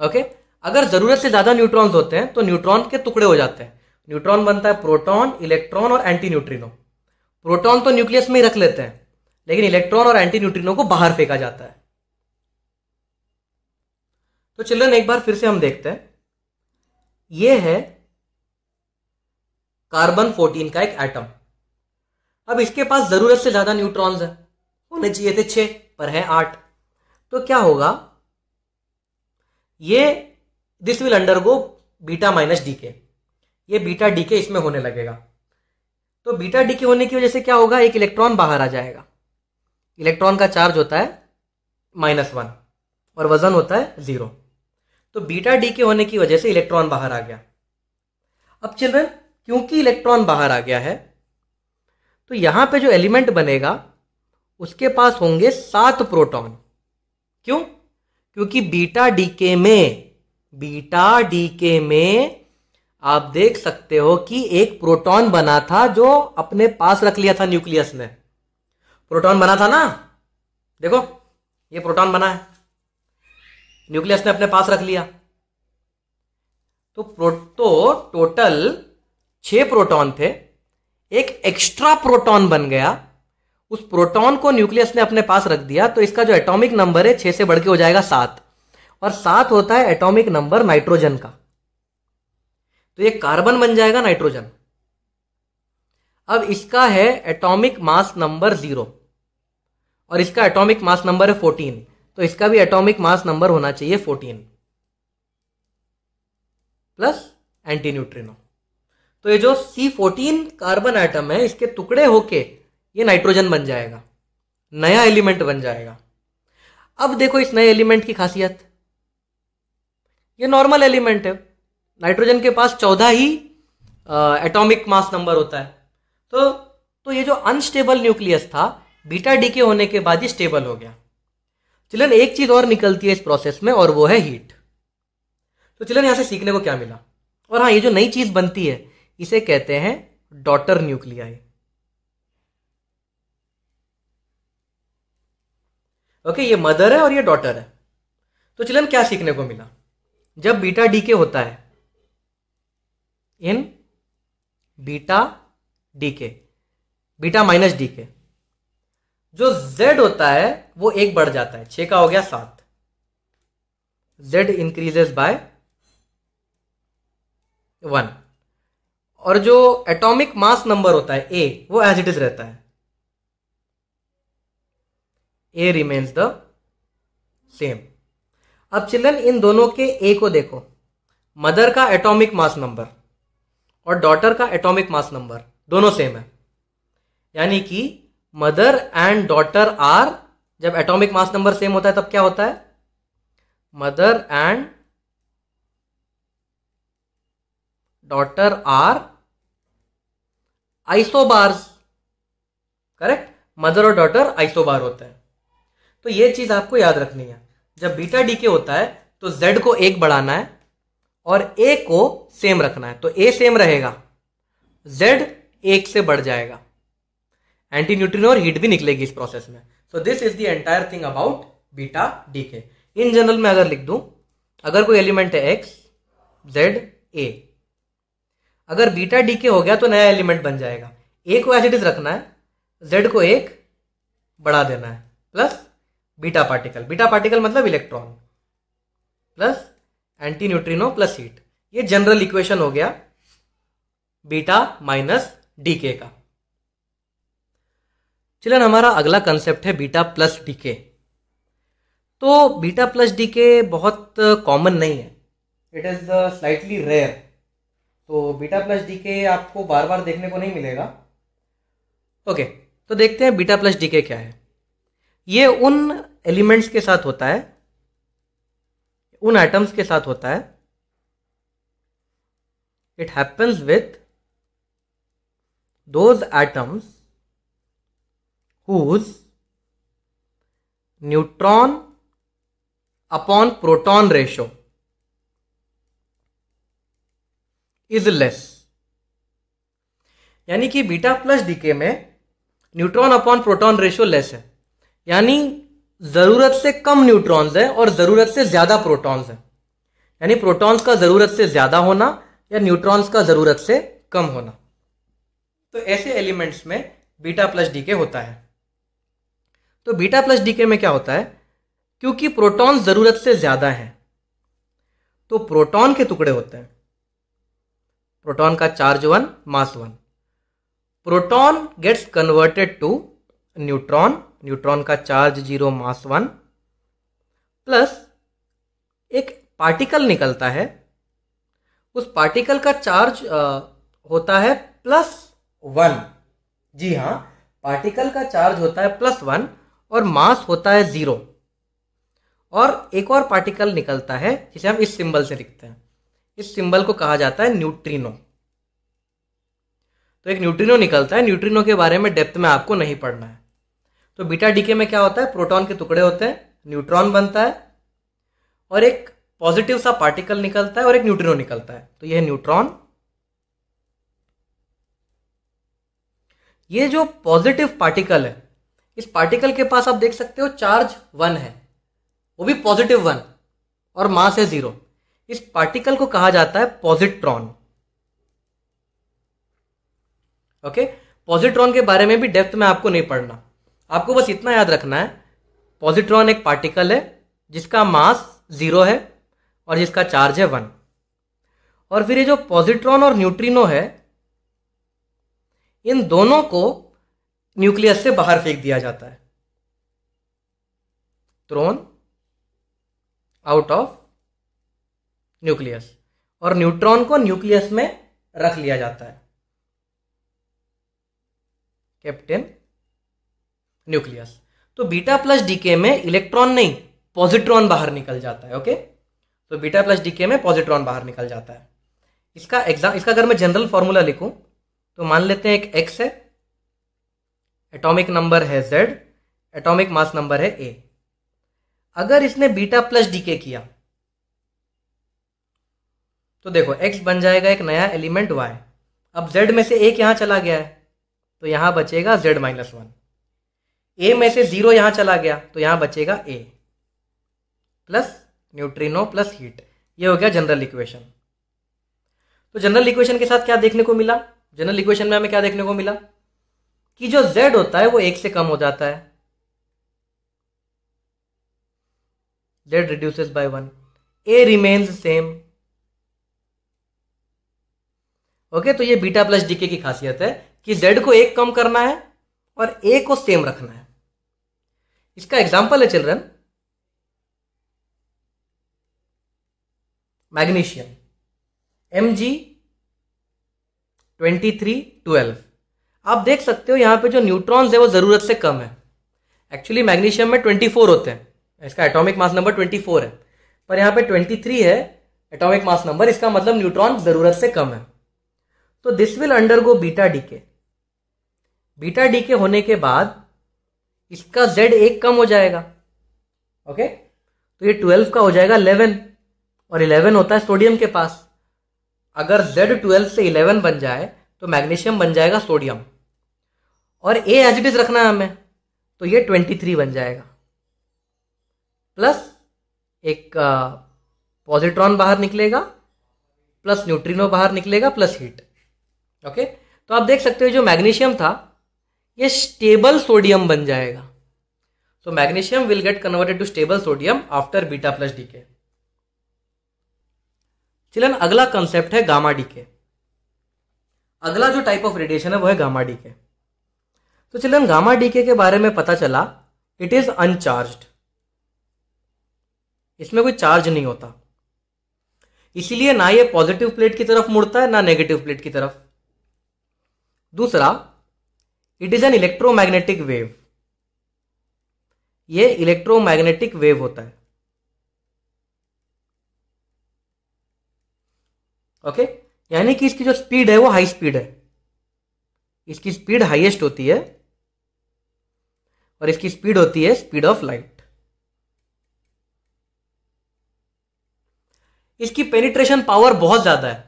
ओके अगर जरूरत से ज्यादा न्यूट्रॉन्स होते हैं तो न्यूट्रॉन के टुकड़े हो जाते हैं न्यूट्रॉन बनता है प्रोटॉन इलेक्ट्रॉन और एंटी न्यूट्रिनो प्रोटॉन तो न्यूक्लियस में ही रख लेते हैं लेकिन इलेक्ट्रॉन और एंटी न्यूट्रिनो को बाहर फेंका जाता है तो चिल्ड्रन एक बार फिर से हम देखते हैं ये है कार्बन फोर्टीन का एक एटम अब इसके पास जरूरत से ज्यादा न्यूट्रॉन्स है होने चाहिए थे छह पर है आठ तो क्या होगा ये this will undergo beta minus decay ये बीटा डी के इसमें होने लगेगा तो बीटा डी के होने की वजह से क्या होगा एक इलेक्ट्रॉन बाहर आ जाएगा इलेक्ट्रॉन का चार्ज होता है माइनस वन और वजन होता है जीरो तो बीटा डी के होने की वजह से इलेक्ट्रॉन बाहर आ गया अब चिल्ड्रन क्योंकि इलेक्ट्रॉन बाहर आ गया है तो यहां पे जो एलिमेंट बनेगा उसके पास होंगे सात प्रोटॉन क्यों क्योंकि बीटा डीके में बीटा डीके में आप देख सकते हो कि एक प्रोटॉन बना था जो अपने पास रख लिया था न्यूक्लियस ने प्रोटॉन बना था ना देखो ये प्रोटॉन बना है न्यूक्लियस ने अपने पास रख लिया तो प्रोटो तो टोटल छह प्रोटॉन थे एक एक्स्ट्रा प्रोटॉन बन गया उस प्रोटॉन को न्यूक्लियस ने अपने पास रख दिया तो इसका जो एटॉमिक नंबर है छह से बढ़ के हो जाएगा सात और सात होता है एटॉमिक नंबर नाइट्रोजन का तो ये कार्बन बन जाएगा नाइट्रोजन अब इसका है एटॉमिक मास नंबर जीरो और इसका एटॉमिक मास नंबर है फोर्टीन तो इसका भी एटॉमिक मास नंबर होना चाहिए फोर्टीन प्लस एंटी न्यूट्रिनो तो ये जो सी फोर्टीन कार्बन आइटम है इसके टुकड़े होके ये नाइट्रोजन बन जाएगा नया एलिमेंट बन जाएगा अब देखो इस नए एलिमेंट की खासियत ये नॉर्मल एलिमेंट है नाइट्रोजन के पास चौदह ही एटॉमिक मास नंबर होता है तो तो ये जो अनस्टेबल न्यूक्लियस था बीटा डी के होने के बाद ही स्टेबल हो गया चिलन एक चीज और निकलती है इस प्रोसेस में और वो है हीट तो चिलन यहां से सीखने को क्या मिला और हाँ ये जो नई चीज बनती है इसे कहते हैं डॉटर न्यूक्लियाई ओके ये मदर है और ये डॉटर है तो चिलन क्या सीखने को मिला जब बीटा डी के होता है in beta decay beta minus decay जो z होता है वो एक बढ़ जाता है छ का हो गया सात z इंक्रीजेस बाय वन और जो एटॉमिक मास नंबर होता है ए वो एज इट इज रहता है ए रिमेन्स द सेम अब चिल्ड्रन इन दोनों के ए को देखो मदर का एटॉमिक मास नंबर और डॉटर का एटॉमिक मास नंबर दोनों सेम है यानी कि मदर एंड डॉटर आर जब एटॉमिक मास नंबर सेम होता है तब क्या होता है mother and daughter are isobars correct mother और डॉटर आइसोबार होते हैं तो ये चीज आपको याद रखनी है जब बीटा डी के होता है तो जेड को एक बढ़ाना है और ए को सेम रखना है तो ए सेम रहेगा जेड एक से बढ़ जाएगा एंटी न्यूट्रीनो और हीट भी निकलेगी इस प्रोसेस में so this is the entire thing about beta decay in general में अगर लिख दूं अगर कोई एलिमेंट है एक्स जेड ए अगर बीटा डी के हो गया तो नया एलिमेंट बन जाएगा ए को एसिड रखना है जेड को एक बढ़ा देना है plus beta particle beta particle मतलब electron plus anti neutrino plus heat ये जनरल इक्वेशन हो गया बीटा माइनस डी के का चिलन हमारा अगला कंसेप्ट है बीटा प्लस डीके तो बीटा प्लस डीके बहुत कॉमन नहीं है इट इज़ स्लाइटली रेयर तो बीटा प्लस डीके आपको बार बार देखने को नहीं मिलेगा ओके okay, तो देखते हैं बीटा प्लस डीके क्या है ये उन एलिमेंट्स के साथ होता है उन एटम्स के साथ होता है it happens with those atoms whose neutron upon proton ratio is less यानी कि बीटा प्लस डीके में neutron upon proton ratio less है यानी ज़रूरत से कम न्यूट्रॉन्स है और ज़रूरत से ज़्यादा प्रोटॉन्स है यानी प्रोटॉन्स का ज़रूरत से ज़्यादा होना या न्यूट्रॉन्स का ज़रूरत से कम होना तो ऐसे एलिमेंट्स में बीटा प्लस डीके होता है तो बीटा प्लस डीके में क्या होता है क्योंकि प्रोटॉन ज़रूरत से ज़्यादा है तो प्रोटॉन के टुकड़े होते हैं प्रोटॉन का charge one mass one proton gets converted to neutron neutron का charge zero mass one plus एक पार्टिकल निकलता है उस पार्टिकल का चार्ज होता है प्लस वन जी हाँ पार्टिकल का चार्ज होता है प्लस वन और मास होता है ज़ीरो और एक और पार्टिकल निकलता है जिसे हम इस सिंबल से लिखते हैं इस सिंबल को कहा जाता है न्यूट्रिनो तो एक न्यूट्रिनो निकलता है न्यूट्रिनो के बारे में डेप्थ में आपको नहीं पढ़ना है तो बीटा डीके में क्या होता है प्रोटॉन के टुकड़े होते हैं न्यूट्रॉन बनता है और एक पॉजिटिव सा पार्टिकल निकलता है और एक न्यूट्रिनो निकलता है तो यह न्यूट्रॉन ये जो पॉजिटिव पार्टिकल है इस पार्टिकल के पास आप देख सकते हो चार्ज वन है वो भी पॉजिटिव वन और मास है जीरो इस पार्टिकल को कहा जाता है पॉजिट्रॉन ओके पॉजिट्रॉन के बारे में भी डेप्थ में आपको नहीं पढ़ना आपको बस इतना याद रखना है पॉजिट्रॉन एक पार्टिकल है जिसका मास जीरो है और जिसका चार्ज है वन और फिर ये जो पॉजिट्रॉन और न्यूट्रिनो है इन दोनों को न्यूक्लियस से बाहर फेंक दिया जाता है थ्रोन आउट ऑफ न्यूक्लियस और न्यूट्रॉन को न्यूक्लियस में रख लिया जाता है कैप्टन न्यूक्लियस तो बीटा प्लस डीके में इलेक्ट्रॉन नहीं पॉजिट्रॉन बाहर निकल जाता है ओके तो बीटा प्लस डीके में पॉजिट्रॉन बाहर निकल जाता है इसका एग्जाम इसका अगर मैं जनरल फॉर्मूला लिखूं तो मान लेते हैं एक एक्स है एटॉमिक नंबर है जेड एटॉमिक मास नंबर है ए अगर इसने बीटा प्लस डीके किया तो देखो एक्स बन जाएगा एक नया एलिमेंट वाई अब जेड में से एक यहां चला गया है तो यहां बचेगा जेड माइनस वन ए में से जीरो यहां चला गया तो यहां बचेगा A plus neutrino plus heat ये हो गया जनरल इक्वेशन तो जनरल इक्वेशन के साथ क्या देखने को मिला जनरल इक्वेशन में हमें क्या देखने को मिला कि जो z होता है वो एक से कम हो जाता है z reduces by one a remains same okay तो ये बीटा प्लस डीके की खासियत है कि z को एक कम करना है और a को सेम रखना है इसका एग्जाम्पल है children magnesium M G twenty three twelve आप देख सकते हो यहाँ पे जो न्यूट्रॉन्स है वो ज़रूरत से कम है एक्चुअली मैग्नीशियम में ट्वेंटी फोर होते हैं इसका atomic mass number twenty four है पर यहाँ पे ट्वेंटी थ्री है एटॉमिक मास नंबर इसका मतलब न्यूट्रॉन ज़रूरत से कम है तो this will undergo beta decay beta decay होने के बाद इसका जेड एक कम हो जाएगा ओके तो ये ट्वेल्व का हो जाएगा इलेवन और इलेवन होता है सोडियम के पास अगर जेड ट्वेल्व से इलेवन बन जाए तो मैग्नीशियम बन जाएगा सोडियम और ए इज रखना है हमें तो ये ट्वेंटी थ्री बन जाएगा प्लस एक पॉजिट्रॉन बाहर निकलेगा प्लस न्यूट्रिनो बाहर निकलेगा प्लस हीट ओके तो आप देख सकते हो जो मैग्नीशियम था ये स्टेबल सोडियम बन जाएगा so magnesium will get converted to stable sodium after beta plus decay children अगला कंसेप्ट है गामा डीके अगला जो टाइप ऑफ रेडिएशन है वो है गामा के तो चिल्ड्रन गामा डीके के बारे में पता चला इट इज अनचार्ज इसमें कोई चार्ज नहीं होता इसीलिए ना ये पॉजिटिव प्लेट की तरफ मुड़ता है ना नेगेटिव प्लेट की तरफ दूसरा it is an electromagnetic wave ये इलेक्ट्रोमैग्नेटिक वेव होता है ओके यानी कि इसकी जो स्पीड है वो हाई स्पीड है इसकी स्पीड हाईएस्ट होती है और इसकी स्पीड होती है स्पीड ऑफ लाइट इसकी पेनिट्रेशन पावर बहुत ज्यादा है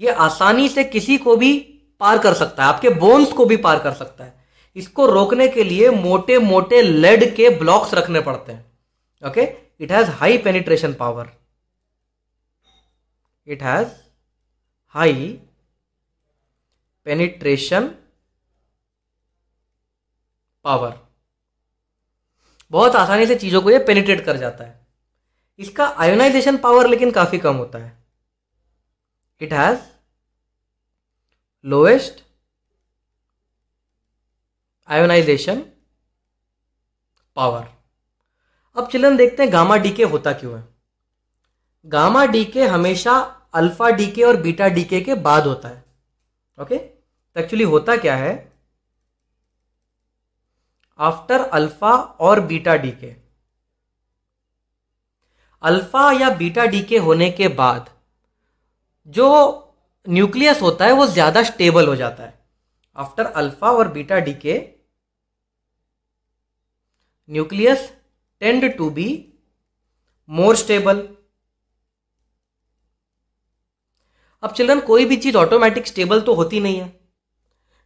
यह आसानी से किसी को भी पार कर सकता है आपके बोन्स को भी पार कर सकता है इसको रोकने के लिए मोटे मोटे लेड के ब्लॉक्स रखने पड़ते हैं okay it has high penetration power it has high penetration power बहुत आसानी से चीज़ों को ये पेनिट्रेट कर जाता है इसका आयोनाइजेशन पावर लेकिन काफ़ी कम होता है it has lowest ionization power अब चिल्ड्रन देखते हैं गामा डीके होता क्यों है गामा डीके हमेशा अल्फा डीके और बीटा डीके के बाद होता है ओके okay? एक्चुअली होता क्या है आफ्टर अल्फा और बीटा डी के अल्फा या बीटा डी के होने के बाद जो न्यूक्लियस होता है वो ज्यादा स्टेबल हो जाता है आफ्टर अल्फा और beta decay nucleus tend to be more stable अब चिल्ड्रन कोई भी चीज ऑटोमेटिक स्टेबल तो होती नहीं है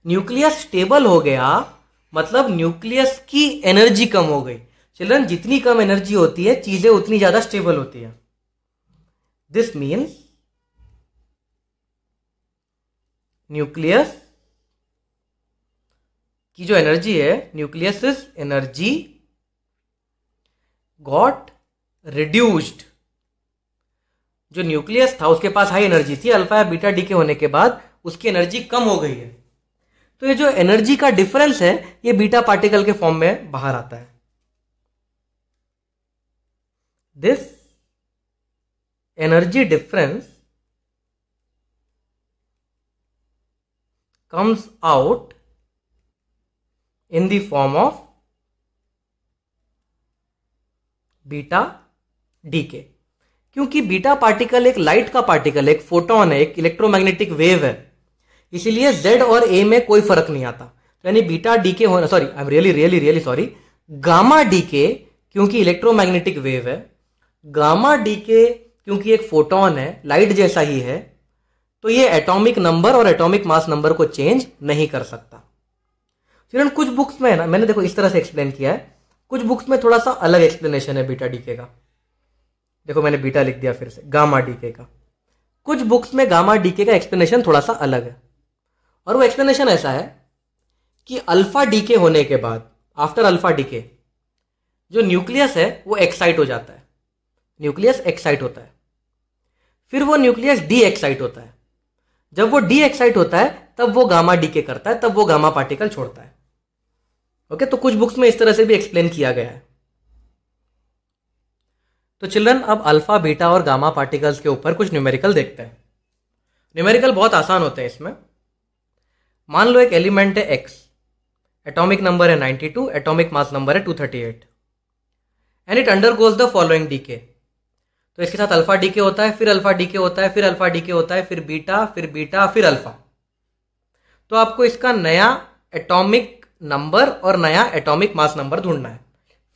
न्यूक्लियस स्टेबल हो गया मतलब न्यूक्लियस की एनर्जी कम हो गई चिल्ड्रन जितनी कम एनर्जी होती है चीजें उतनी ज्यादा स्टेबल होती है दिस मीन्स न्यूक्लियस की जो एनर्जी है nucleus is energy got reduced जो न्यूक्लियस था उसके पास हाई एनर्जी थी अल्फा या बीटा डी के होने के बाद उसकी एनर्जी कम हो गई है तो ये जो एनर्जी का डिफरेंस है ये बीटा पार्टिकल के फॉर्म में बाहर आता है this energy difference comes out in the form of beta के क्योंकि बीटा पार्टिकल एक लाइट का पार्टिकल एक फोटोन है एक इलेक्ट्रोमैग्नेटिक वेव है इसीलिए जेड और ए में कोई फर्क नहीं आता तो यानी बीटा डी के होना sorry I am really really really sorry gamma decay क्योंकि इलेक्ट्रोमैग्नेटिक वेव है गामा डी के क्योंकि एक फोटोन है लाइट जैसा ही है तो ये एटॉमिक नंबर और एटॉमिक मास नंबर को चेंज नहीं कर सकता फिर कुछ बुक्स में है ना मैंने देखो इस तरह से एक्सप्लेन किया है कुछ बुक्स में थोड़ा सा अलग एक्सप्लेनेशन है बीटा डीके का देखो मैंने बीटा लिख दिया फिर से गामा डीके का कुछ बुक्स में गामा डीके का एक्सप्लेनेशन थोड़ा सा अलग है और वो एक्सप्लेनेशन ऐसा है कि अल्फा डीके होने के बाद आफ्टर अल्फा डीके जो न्यूक्लियस है वो एक्साइट हो जाता है न्यूक्लियस एक्साइट होता है फिर वो न्यूक्लियस डी एक्साइट होता है जब वो डी एक्साइट होता है तब वो गामा डीके करता है तब वो गामा पार्टिकल छोड़ता है ओके तो कुछ बुक्स में इस तरह से भी एक्सप्लेन किया गया है तो चिल्ड्रन अब अल्फा बीटा और गामा पार्टिकल्स के ऊपर कुछ न्यूमेरिकल देखते हैं न्यूमेरिकल बहुत आसान होते हैं इसमें मान लो एक एलिमेंट है एक्स एटॉमिक नंबर है 92 एटॉमिक मास नंबर है 238 and it undergoes the following decay तो इसके साथ अल्फा डी के होता है फिर अल्फा डी के होता है फिर अल्फा डी के होता है फिर बीटा फिर बीटा फिर अल्फा तो आपको इसका नया एटॉमिक नंबर और नया एटॉमिक मास नंबर ढूंढना है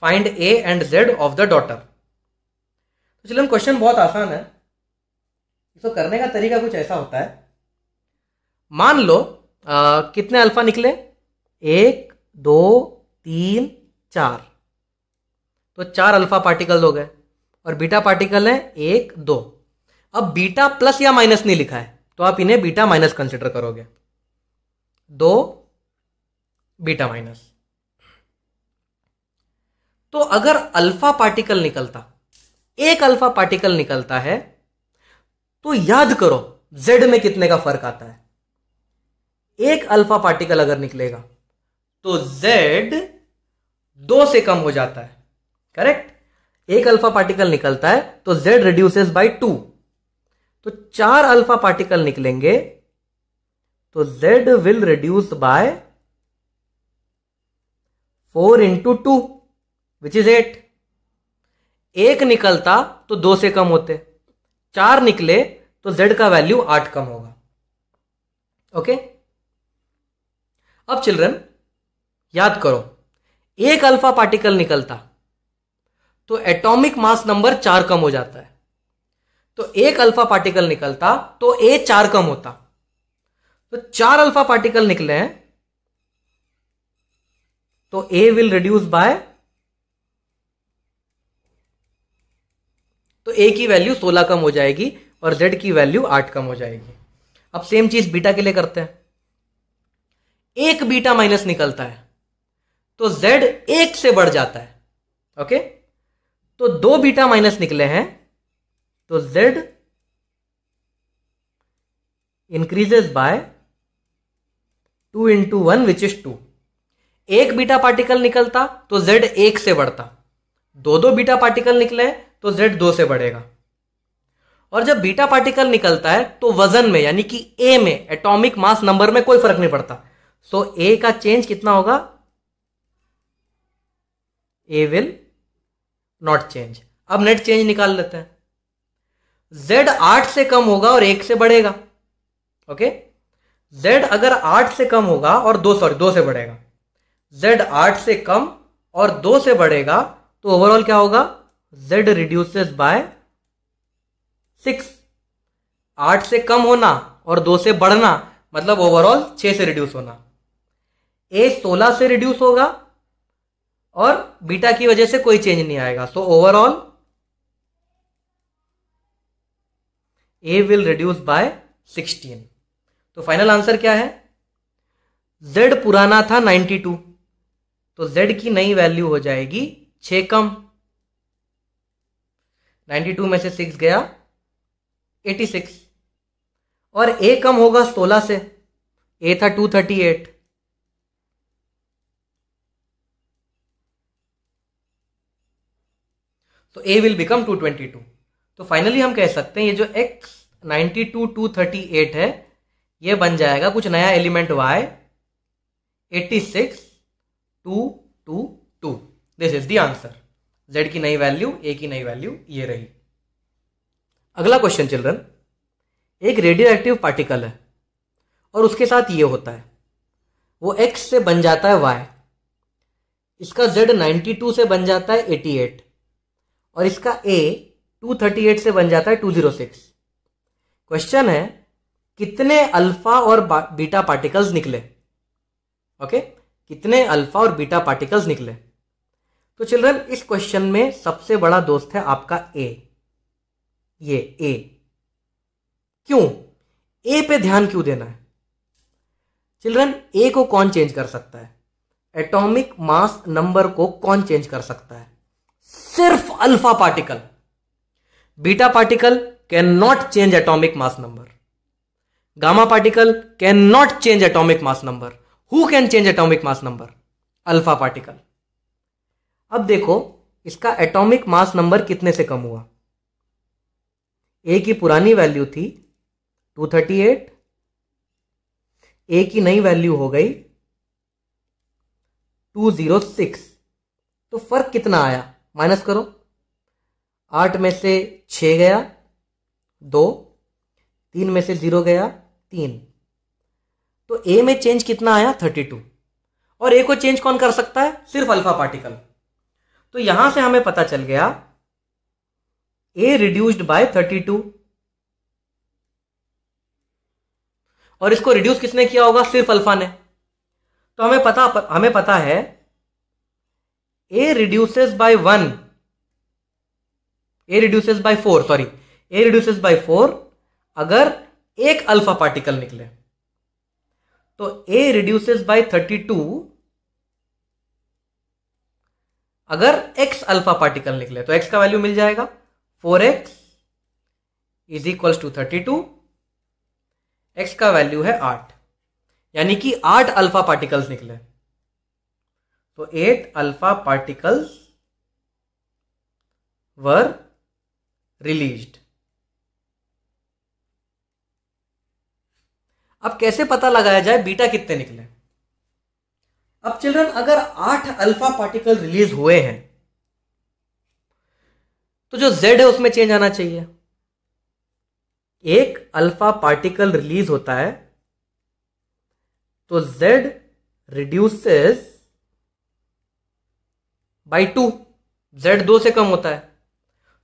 find A and Z of the daughter तो चिल्ड्रन क्वेश्चन बहुत आसान है इसको करने का तरीका कुछ ऐसा होता है मान लो आ, कितने अल्फा निकले एक दो तीन चार तो चार अल्फा पार्टिकल हो गए और बीटा पार्टिकल है एक दो अब बीटा प्लस या माइनस नहीं लिखा है तो आप इन्हें बीटा माइनस कंसिडर करोगे दो बीटा माइनस तो अगर अल्फा पार्टिकल निकलता एक अल्फा पार्टिकल निकलता है तो याद करो जेड में कितने का फर्क आता है एक अल्फा पार्टिकल अगर निकलेगा तो जेड दो से कम हो जाता है करेक्ट एक अल्फा पार्टिकल निकलता है तो जेड रिड्यूसेस बाय टू तो चार अल्फा पार्टिकल निकलेंगे तो Z will reduce by four into two which is eight एक निकलता तो दो से कम होते चार निकले तो जेड का वैल्यू आठ कम होगा ओके okay? अब चिल्ड्रन याद करो एक अल्फा पार्टिकल निकलता तो एटॉमिक मास नंबर चार कम हो जाता है तो एक अल्फा पार्टिकल निकलता तो ए चार कम होता तो चार अल्फा पार्टिकल निकले हैं तो ए विल रिड्यूस बाय तो ए की वैल्यू सोलह कम हो जाएगी और जेड की वैल्यू आठ कम हो जाएगी अब सेम चीज बीटा के लिए करते हैं एक बीटा माइनस निकलता है तो z एक से बढ़ जाता है ओके तो दो बीटा माइनस निकले हैं तो z increases by two into one which is two एक बीटा पार्टिकल निकलता तो z एक से बढ़ता दो दो बीटा पार्टिकल निकले तो z दो से बढ़ेगा और जब बीटा पार्टिकल निकलता है तो वजन में यानी कि ए में एटॉमिक मास नंबर में कोई फर्क नहीं पड़ता सो ए का चेंज कितना होगा ए विल नॉट चेंज अब नेट चेंज निकाल लेते हैं जेड आठ से कम होगा और एक से बढ़ेगा ओके जेड अगर आठ से कम होगा और दो सॉरी दो से बढ़ेगा जेड आठ से कम और दो से बढ़ेगा तो ओवरऑल क्या होगा जेड रिड्यूसेस बाय सिक्स आठ से कम होना और दो से बढ़ना मतलब ओवरऑल छह से रिड्यूस होना ए 16 से रिड्यूस होगा और बीटा की वजह से कोई चेंज नहीं आएगा so overall A will reduce by 16 तो फाइनल आंसर क्या है जेड पुराना था 92 तो जेड की नई वैल्यू हो जाएगी छ कम 92 में से सिक्स गया 86 और ए कम होगा 16 से ए था 238 तो ए विल बिकम 222 तो फाइनली हम कह सकते हैं ये जो एक्स 92 238 है ये बन जाएगा कुछ नया element Y 86 222 this is the answer Z की नई वैल्यू ए की नई वैल्यू ये रही अगला क्वेश्चन चिल्ड्रन एक रेडियो एक्टिव पार्टिकल है और उसके साथ ये होता है वो एक्स से बन जाता है वाई इसका जेड 92 से बन जाता है 88 और इसका ए 238 से बन जाता है 206 क्वेश्चन है कितने अल्फा और बीटा पार्टिकल्स निकले ओके कितने अल्फा और बीटा पार्टिकल्स निकले तो चिल्ड्रन इस क्वेश्चन में सबसे बड़ा दोस्त है आपका ए ये ए क्यों ए पे ध्यान क्यों देना है चिल्ड्रन ए को कौन चेंज कर सकता है एटॉमिक मास नंबर को कौन चेंज कर सकता है सिर्फ alpha particle beta particle can not change atomic mass number gamma particle can not change atomic mass number who can change atomic mass number alpha particle अब देखो इसका एटॉमिक मास नंबर कितने से कम हुआ ए की पुरानी वैल्यू थी 238 ए की नई वैल्यू हो गई 206 तो फर्क कितना आया माइनस करो आठ में से छ गया दो तीन में से ज़ीरो गया तीन तो ए में चेंज कितना आया थर्टी टू और ए को चेंज कौन कर सकता है सिर्फ अल्फा पार्टिकल तो यहां से हमें पता चल गया A reduced by thirty two और इसको रिड्यूस किसने किया होगा सिर्फ अल्फा ने तो हमें पता हमें पता है A reduces by one A reduces by four sorry A reduces by four अगर एक अल्फा पार्टिकल निकले तो A reduces by thirty two अगर x अल्फा पार्टिकल निकले तो x का वैल्यू मिल जाएगा 4x X is equal to thirty two X का वैल्यू है आठ यानी कि आठ अल्फा पार्टिकल्स निकले तो eight alpha particles were released. अब कैसे पता लगाया जाए बीटा कितने निकले अब चिल्ड्रन अगर आठ अल्फा पार्टिकल रिलीज हुए हैं तो जो जेड है उसमें चेंज आना चाहिए एक अल्फा पार्टिकल रिलीज होता है तो Z reduces by two Z दो से कम होता है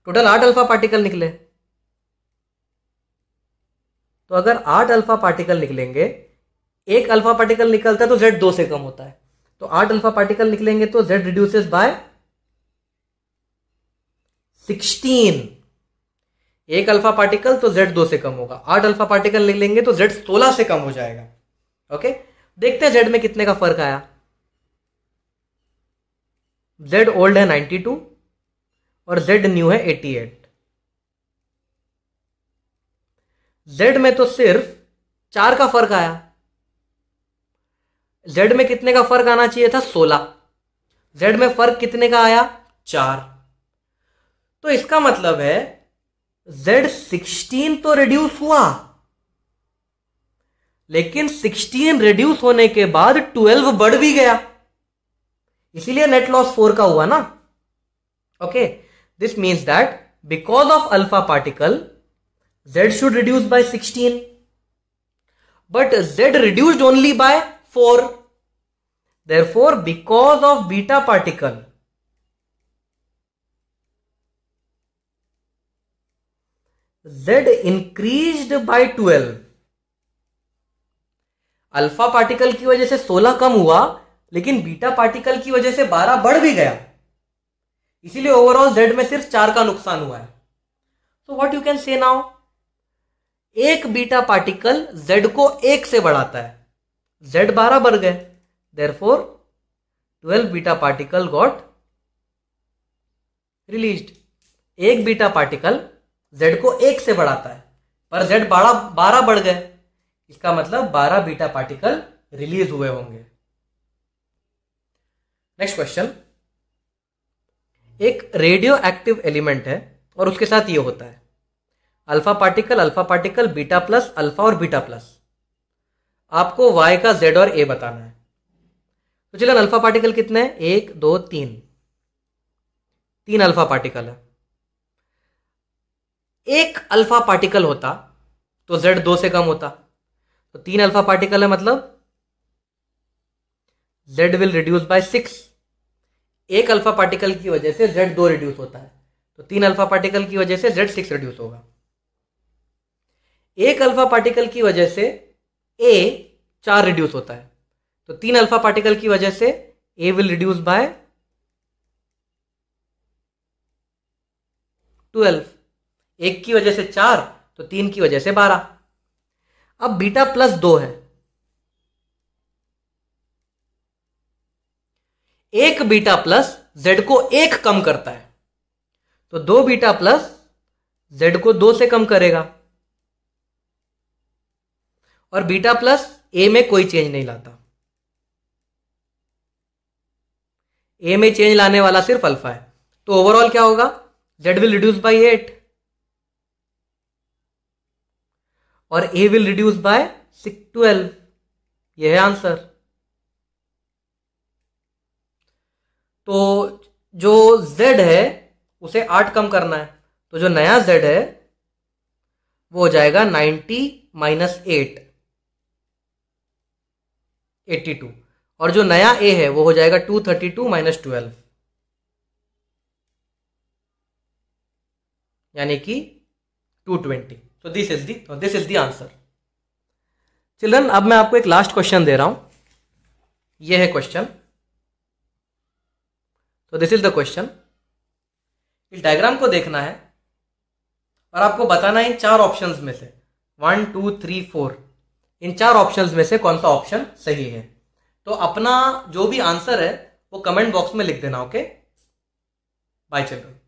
टोटल आठ अल्फा पार्टिकल निकले तो अगर आठ अल्फा पार्टिकल निकलेंगे एक अल्फा पार्टिकल निकलता है तो जेड दो से कम होता है तो आठ अल्फा पार्टिकल निकलेंगे तो जेड रिड्यूसेस बाय सिक्सटीन एक अल्फा पार्टिकल तो जेड दो से कम होगा आठ अल्फा पार्टिकल निकलेंगे तो जेड सोलह से कम हो जाएगा ओके देखते हैं जेड में कितने का फर्क आया जेड ओल्ड है 92 और जेड न्यू है 88 जेड में तो सिर्फ चार का फर्क आया जेड में कितने का फर्क आना चाहिए था सोलह जेड में फर्क कितने का आया चार तो इसका मतलब है जेड सिक्सटीन तो रिड्यूस हुआ लेकिन सिक्सटीन रिड्यूस होने के बाद ट्वेल्व बढ़ भी गया इसीलिए नेट लॉस फोर का हुआ ना okay this means that because of alpha particle z should reduce by 16 but z reduced only by 4 therefore because of beta particle z increased by 12 alpha particle की वजह से 16 कम हुआ लेकिन बीटा पार्टिकल की वजह से बारह बढ़ भी गया इसीलिए ओवरऑल जेड में सिर्फ चार का नुकसान हुआ है so what you can say now एक बीटा पार्टिकल जेड को एक से बढ़ाता है जेड बारह बढ़ गए there four twelve beta particle got release एक बीटा पार्टिकल जेड को एक से बढ़ाता है पर जेड बारह बारह बढ़ गए इसका मतलब बारह बीटा पार्टिकल रिलीज हुए होंगे नेक्स्ट क्वेश्चन एक रेडियो एक्टिव एलिमेंट है और उसके साथ ये होता है alpha particle alpha particle beta plus alpha और बीटा प्लस आपको वाई का जेड और ए बताना है तो चलन अल्फा पार्टिकल कितने हैं एक दो तीन तीन अल्फा पार्टिकल है एक अल्फा पार्टिकल होता तो जेड दो से कम होता तो तीन अल्फा पार्टिकल है मतलब Z will reduce by six एक अल्फा पार्टिकल की वजह से जेड दो रिड्यूस होता है तो तीन अल्फा पार्टिकल की वजह से जेड सिक्स रिड्यूस होगा एक अल्फा पार्टिकल की वजह से ए चार रिड्यूस होता है तो तीन अल्फा पार्टिकल की वजह से A will reduce by twelve एक की वजह से चार तो तीन की वजह से बारह अब बीटा प्लस दो है एक बीटा प्लस जेड को एक कम करता है तो दो बीटा प्लस जेड को दो से कम करेगा और बीटा प्लस ए में कोई चेंज नहीं लाता ए में चेंज लाने वाला सिर्फ अल्फा है तो ओवरऑल क्या होगा Z will reduce by eight और A will reduce by six twelve यह है आंसर तो जो z है उसे आठ कम करना है तो जो नया z है वो हो जाएगा ninety minus eight eighty two और जो नया a है वो हो जाएगा two thirty two minus twelve यानी कि टू ट्वेंटी तो this is the this is the answer children अब मैं आपको एक लास्ट क्वेश्चन दे रहा हूं यह है क्वेश्चन तो दिस इज द क्वेश्चन इस डायग्राम को देखना है और आपको बताना है इन चार ऑप्शंस में से वन टू थ्री फोर इन चार ऑप्शंस में से कौन सा ऑप्शन सही है तो अपना जो भी आंसर है वो कमेंट बॉक्स में लिख देना ओके बाय चिल्ड्रन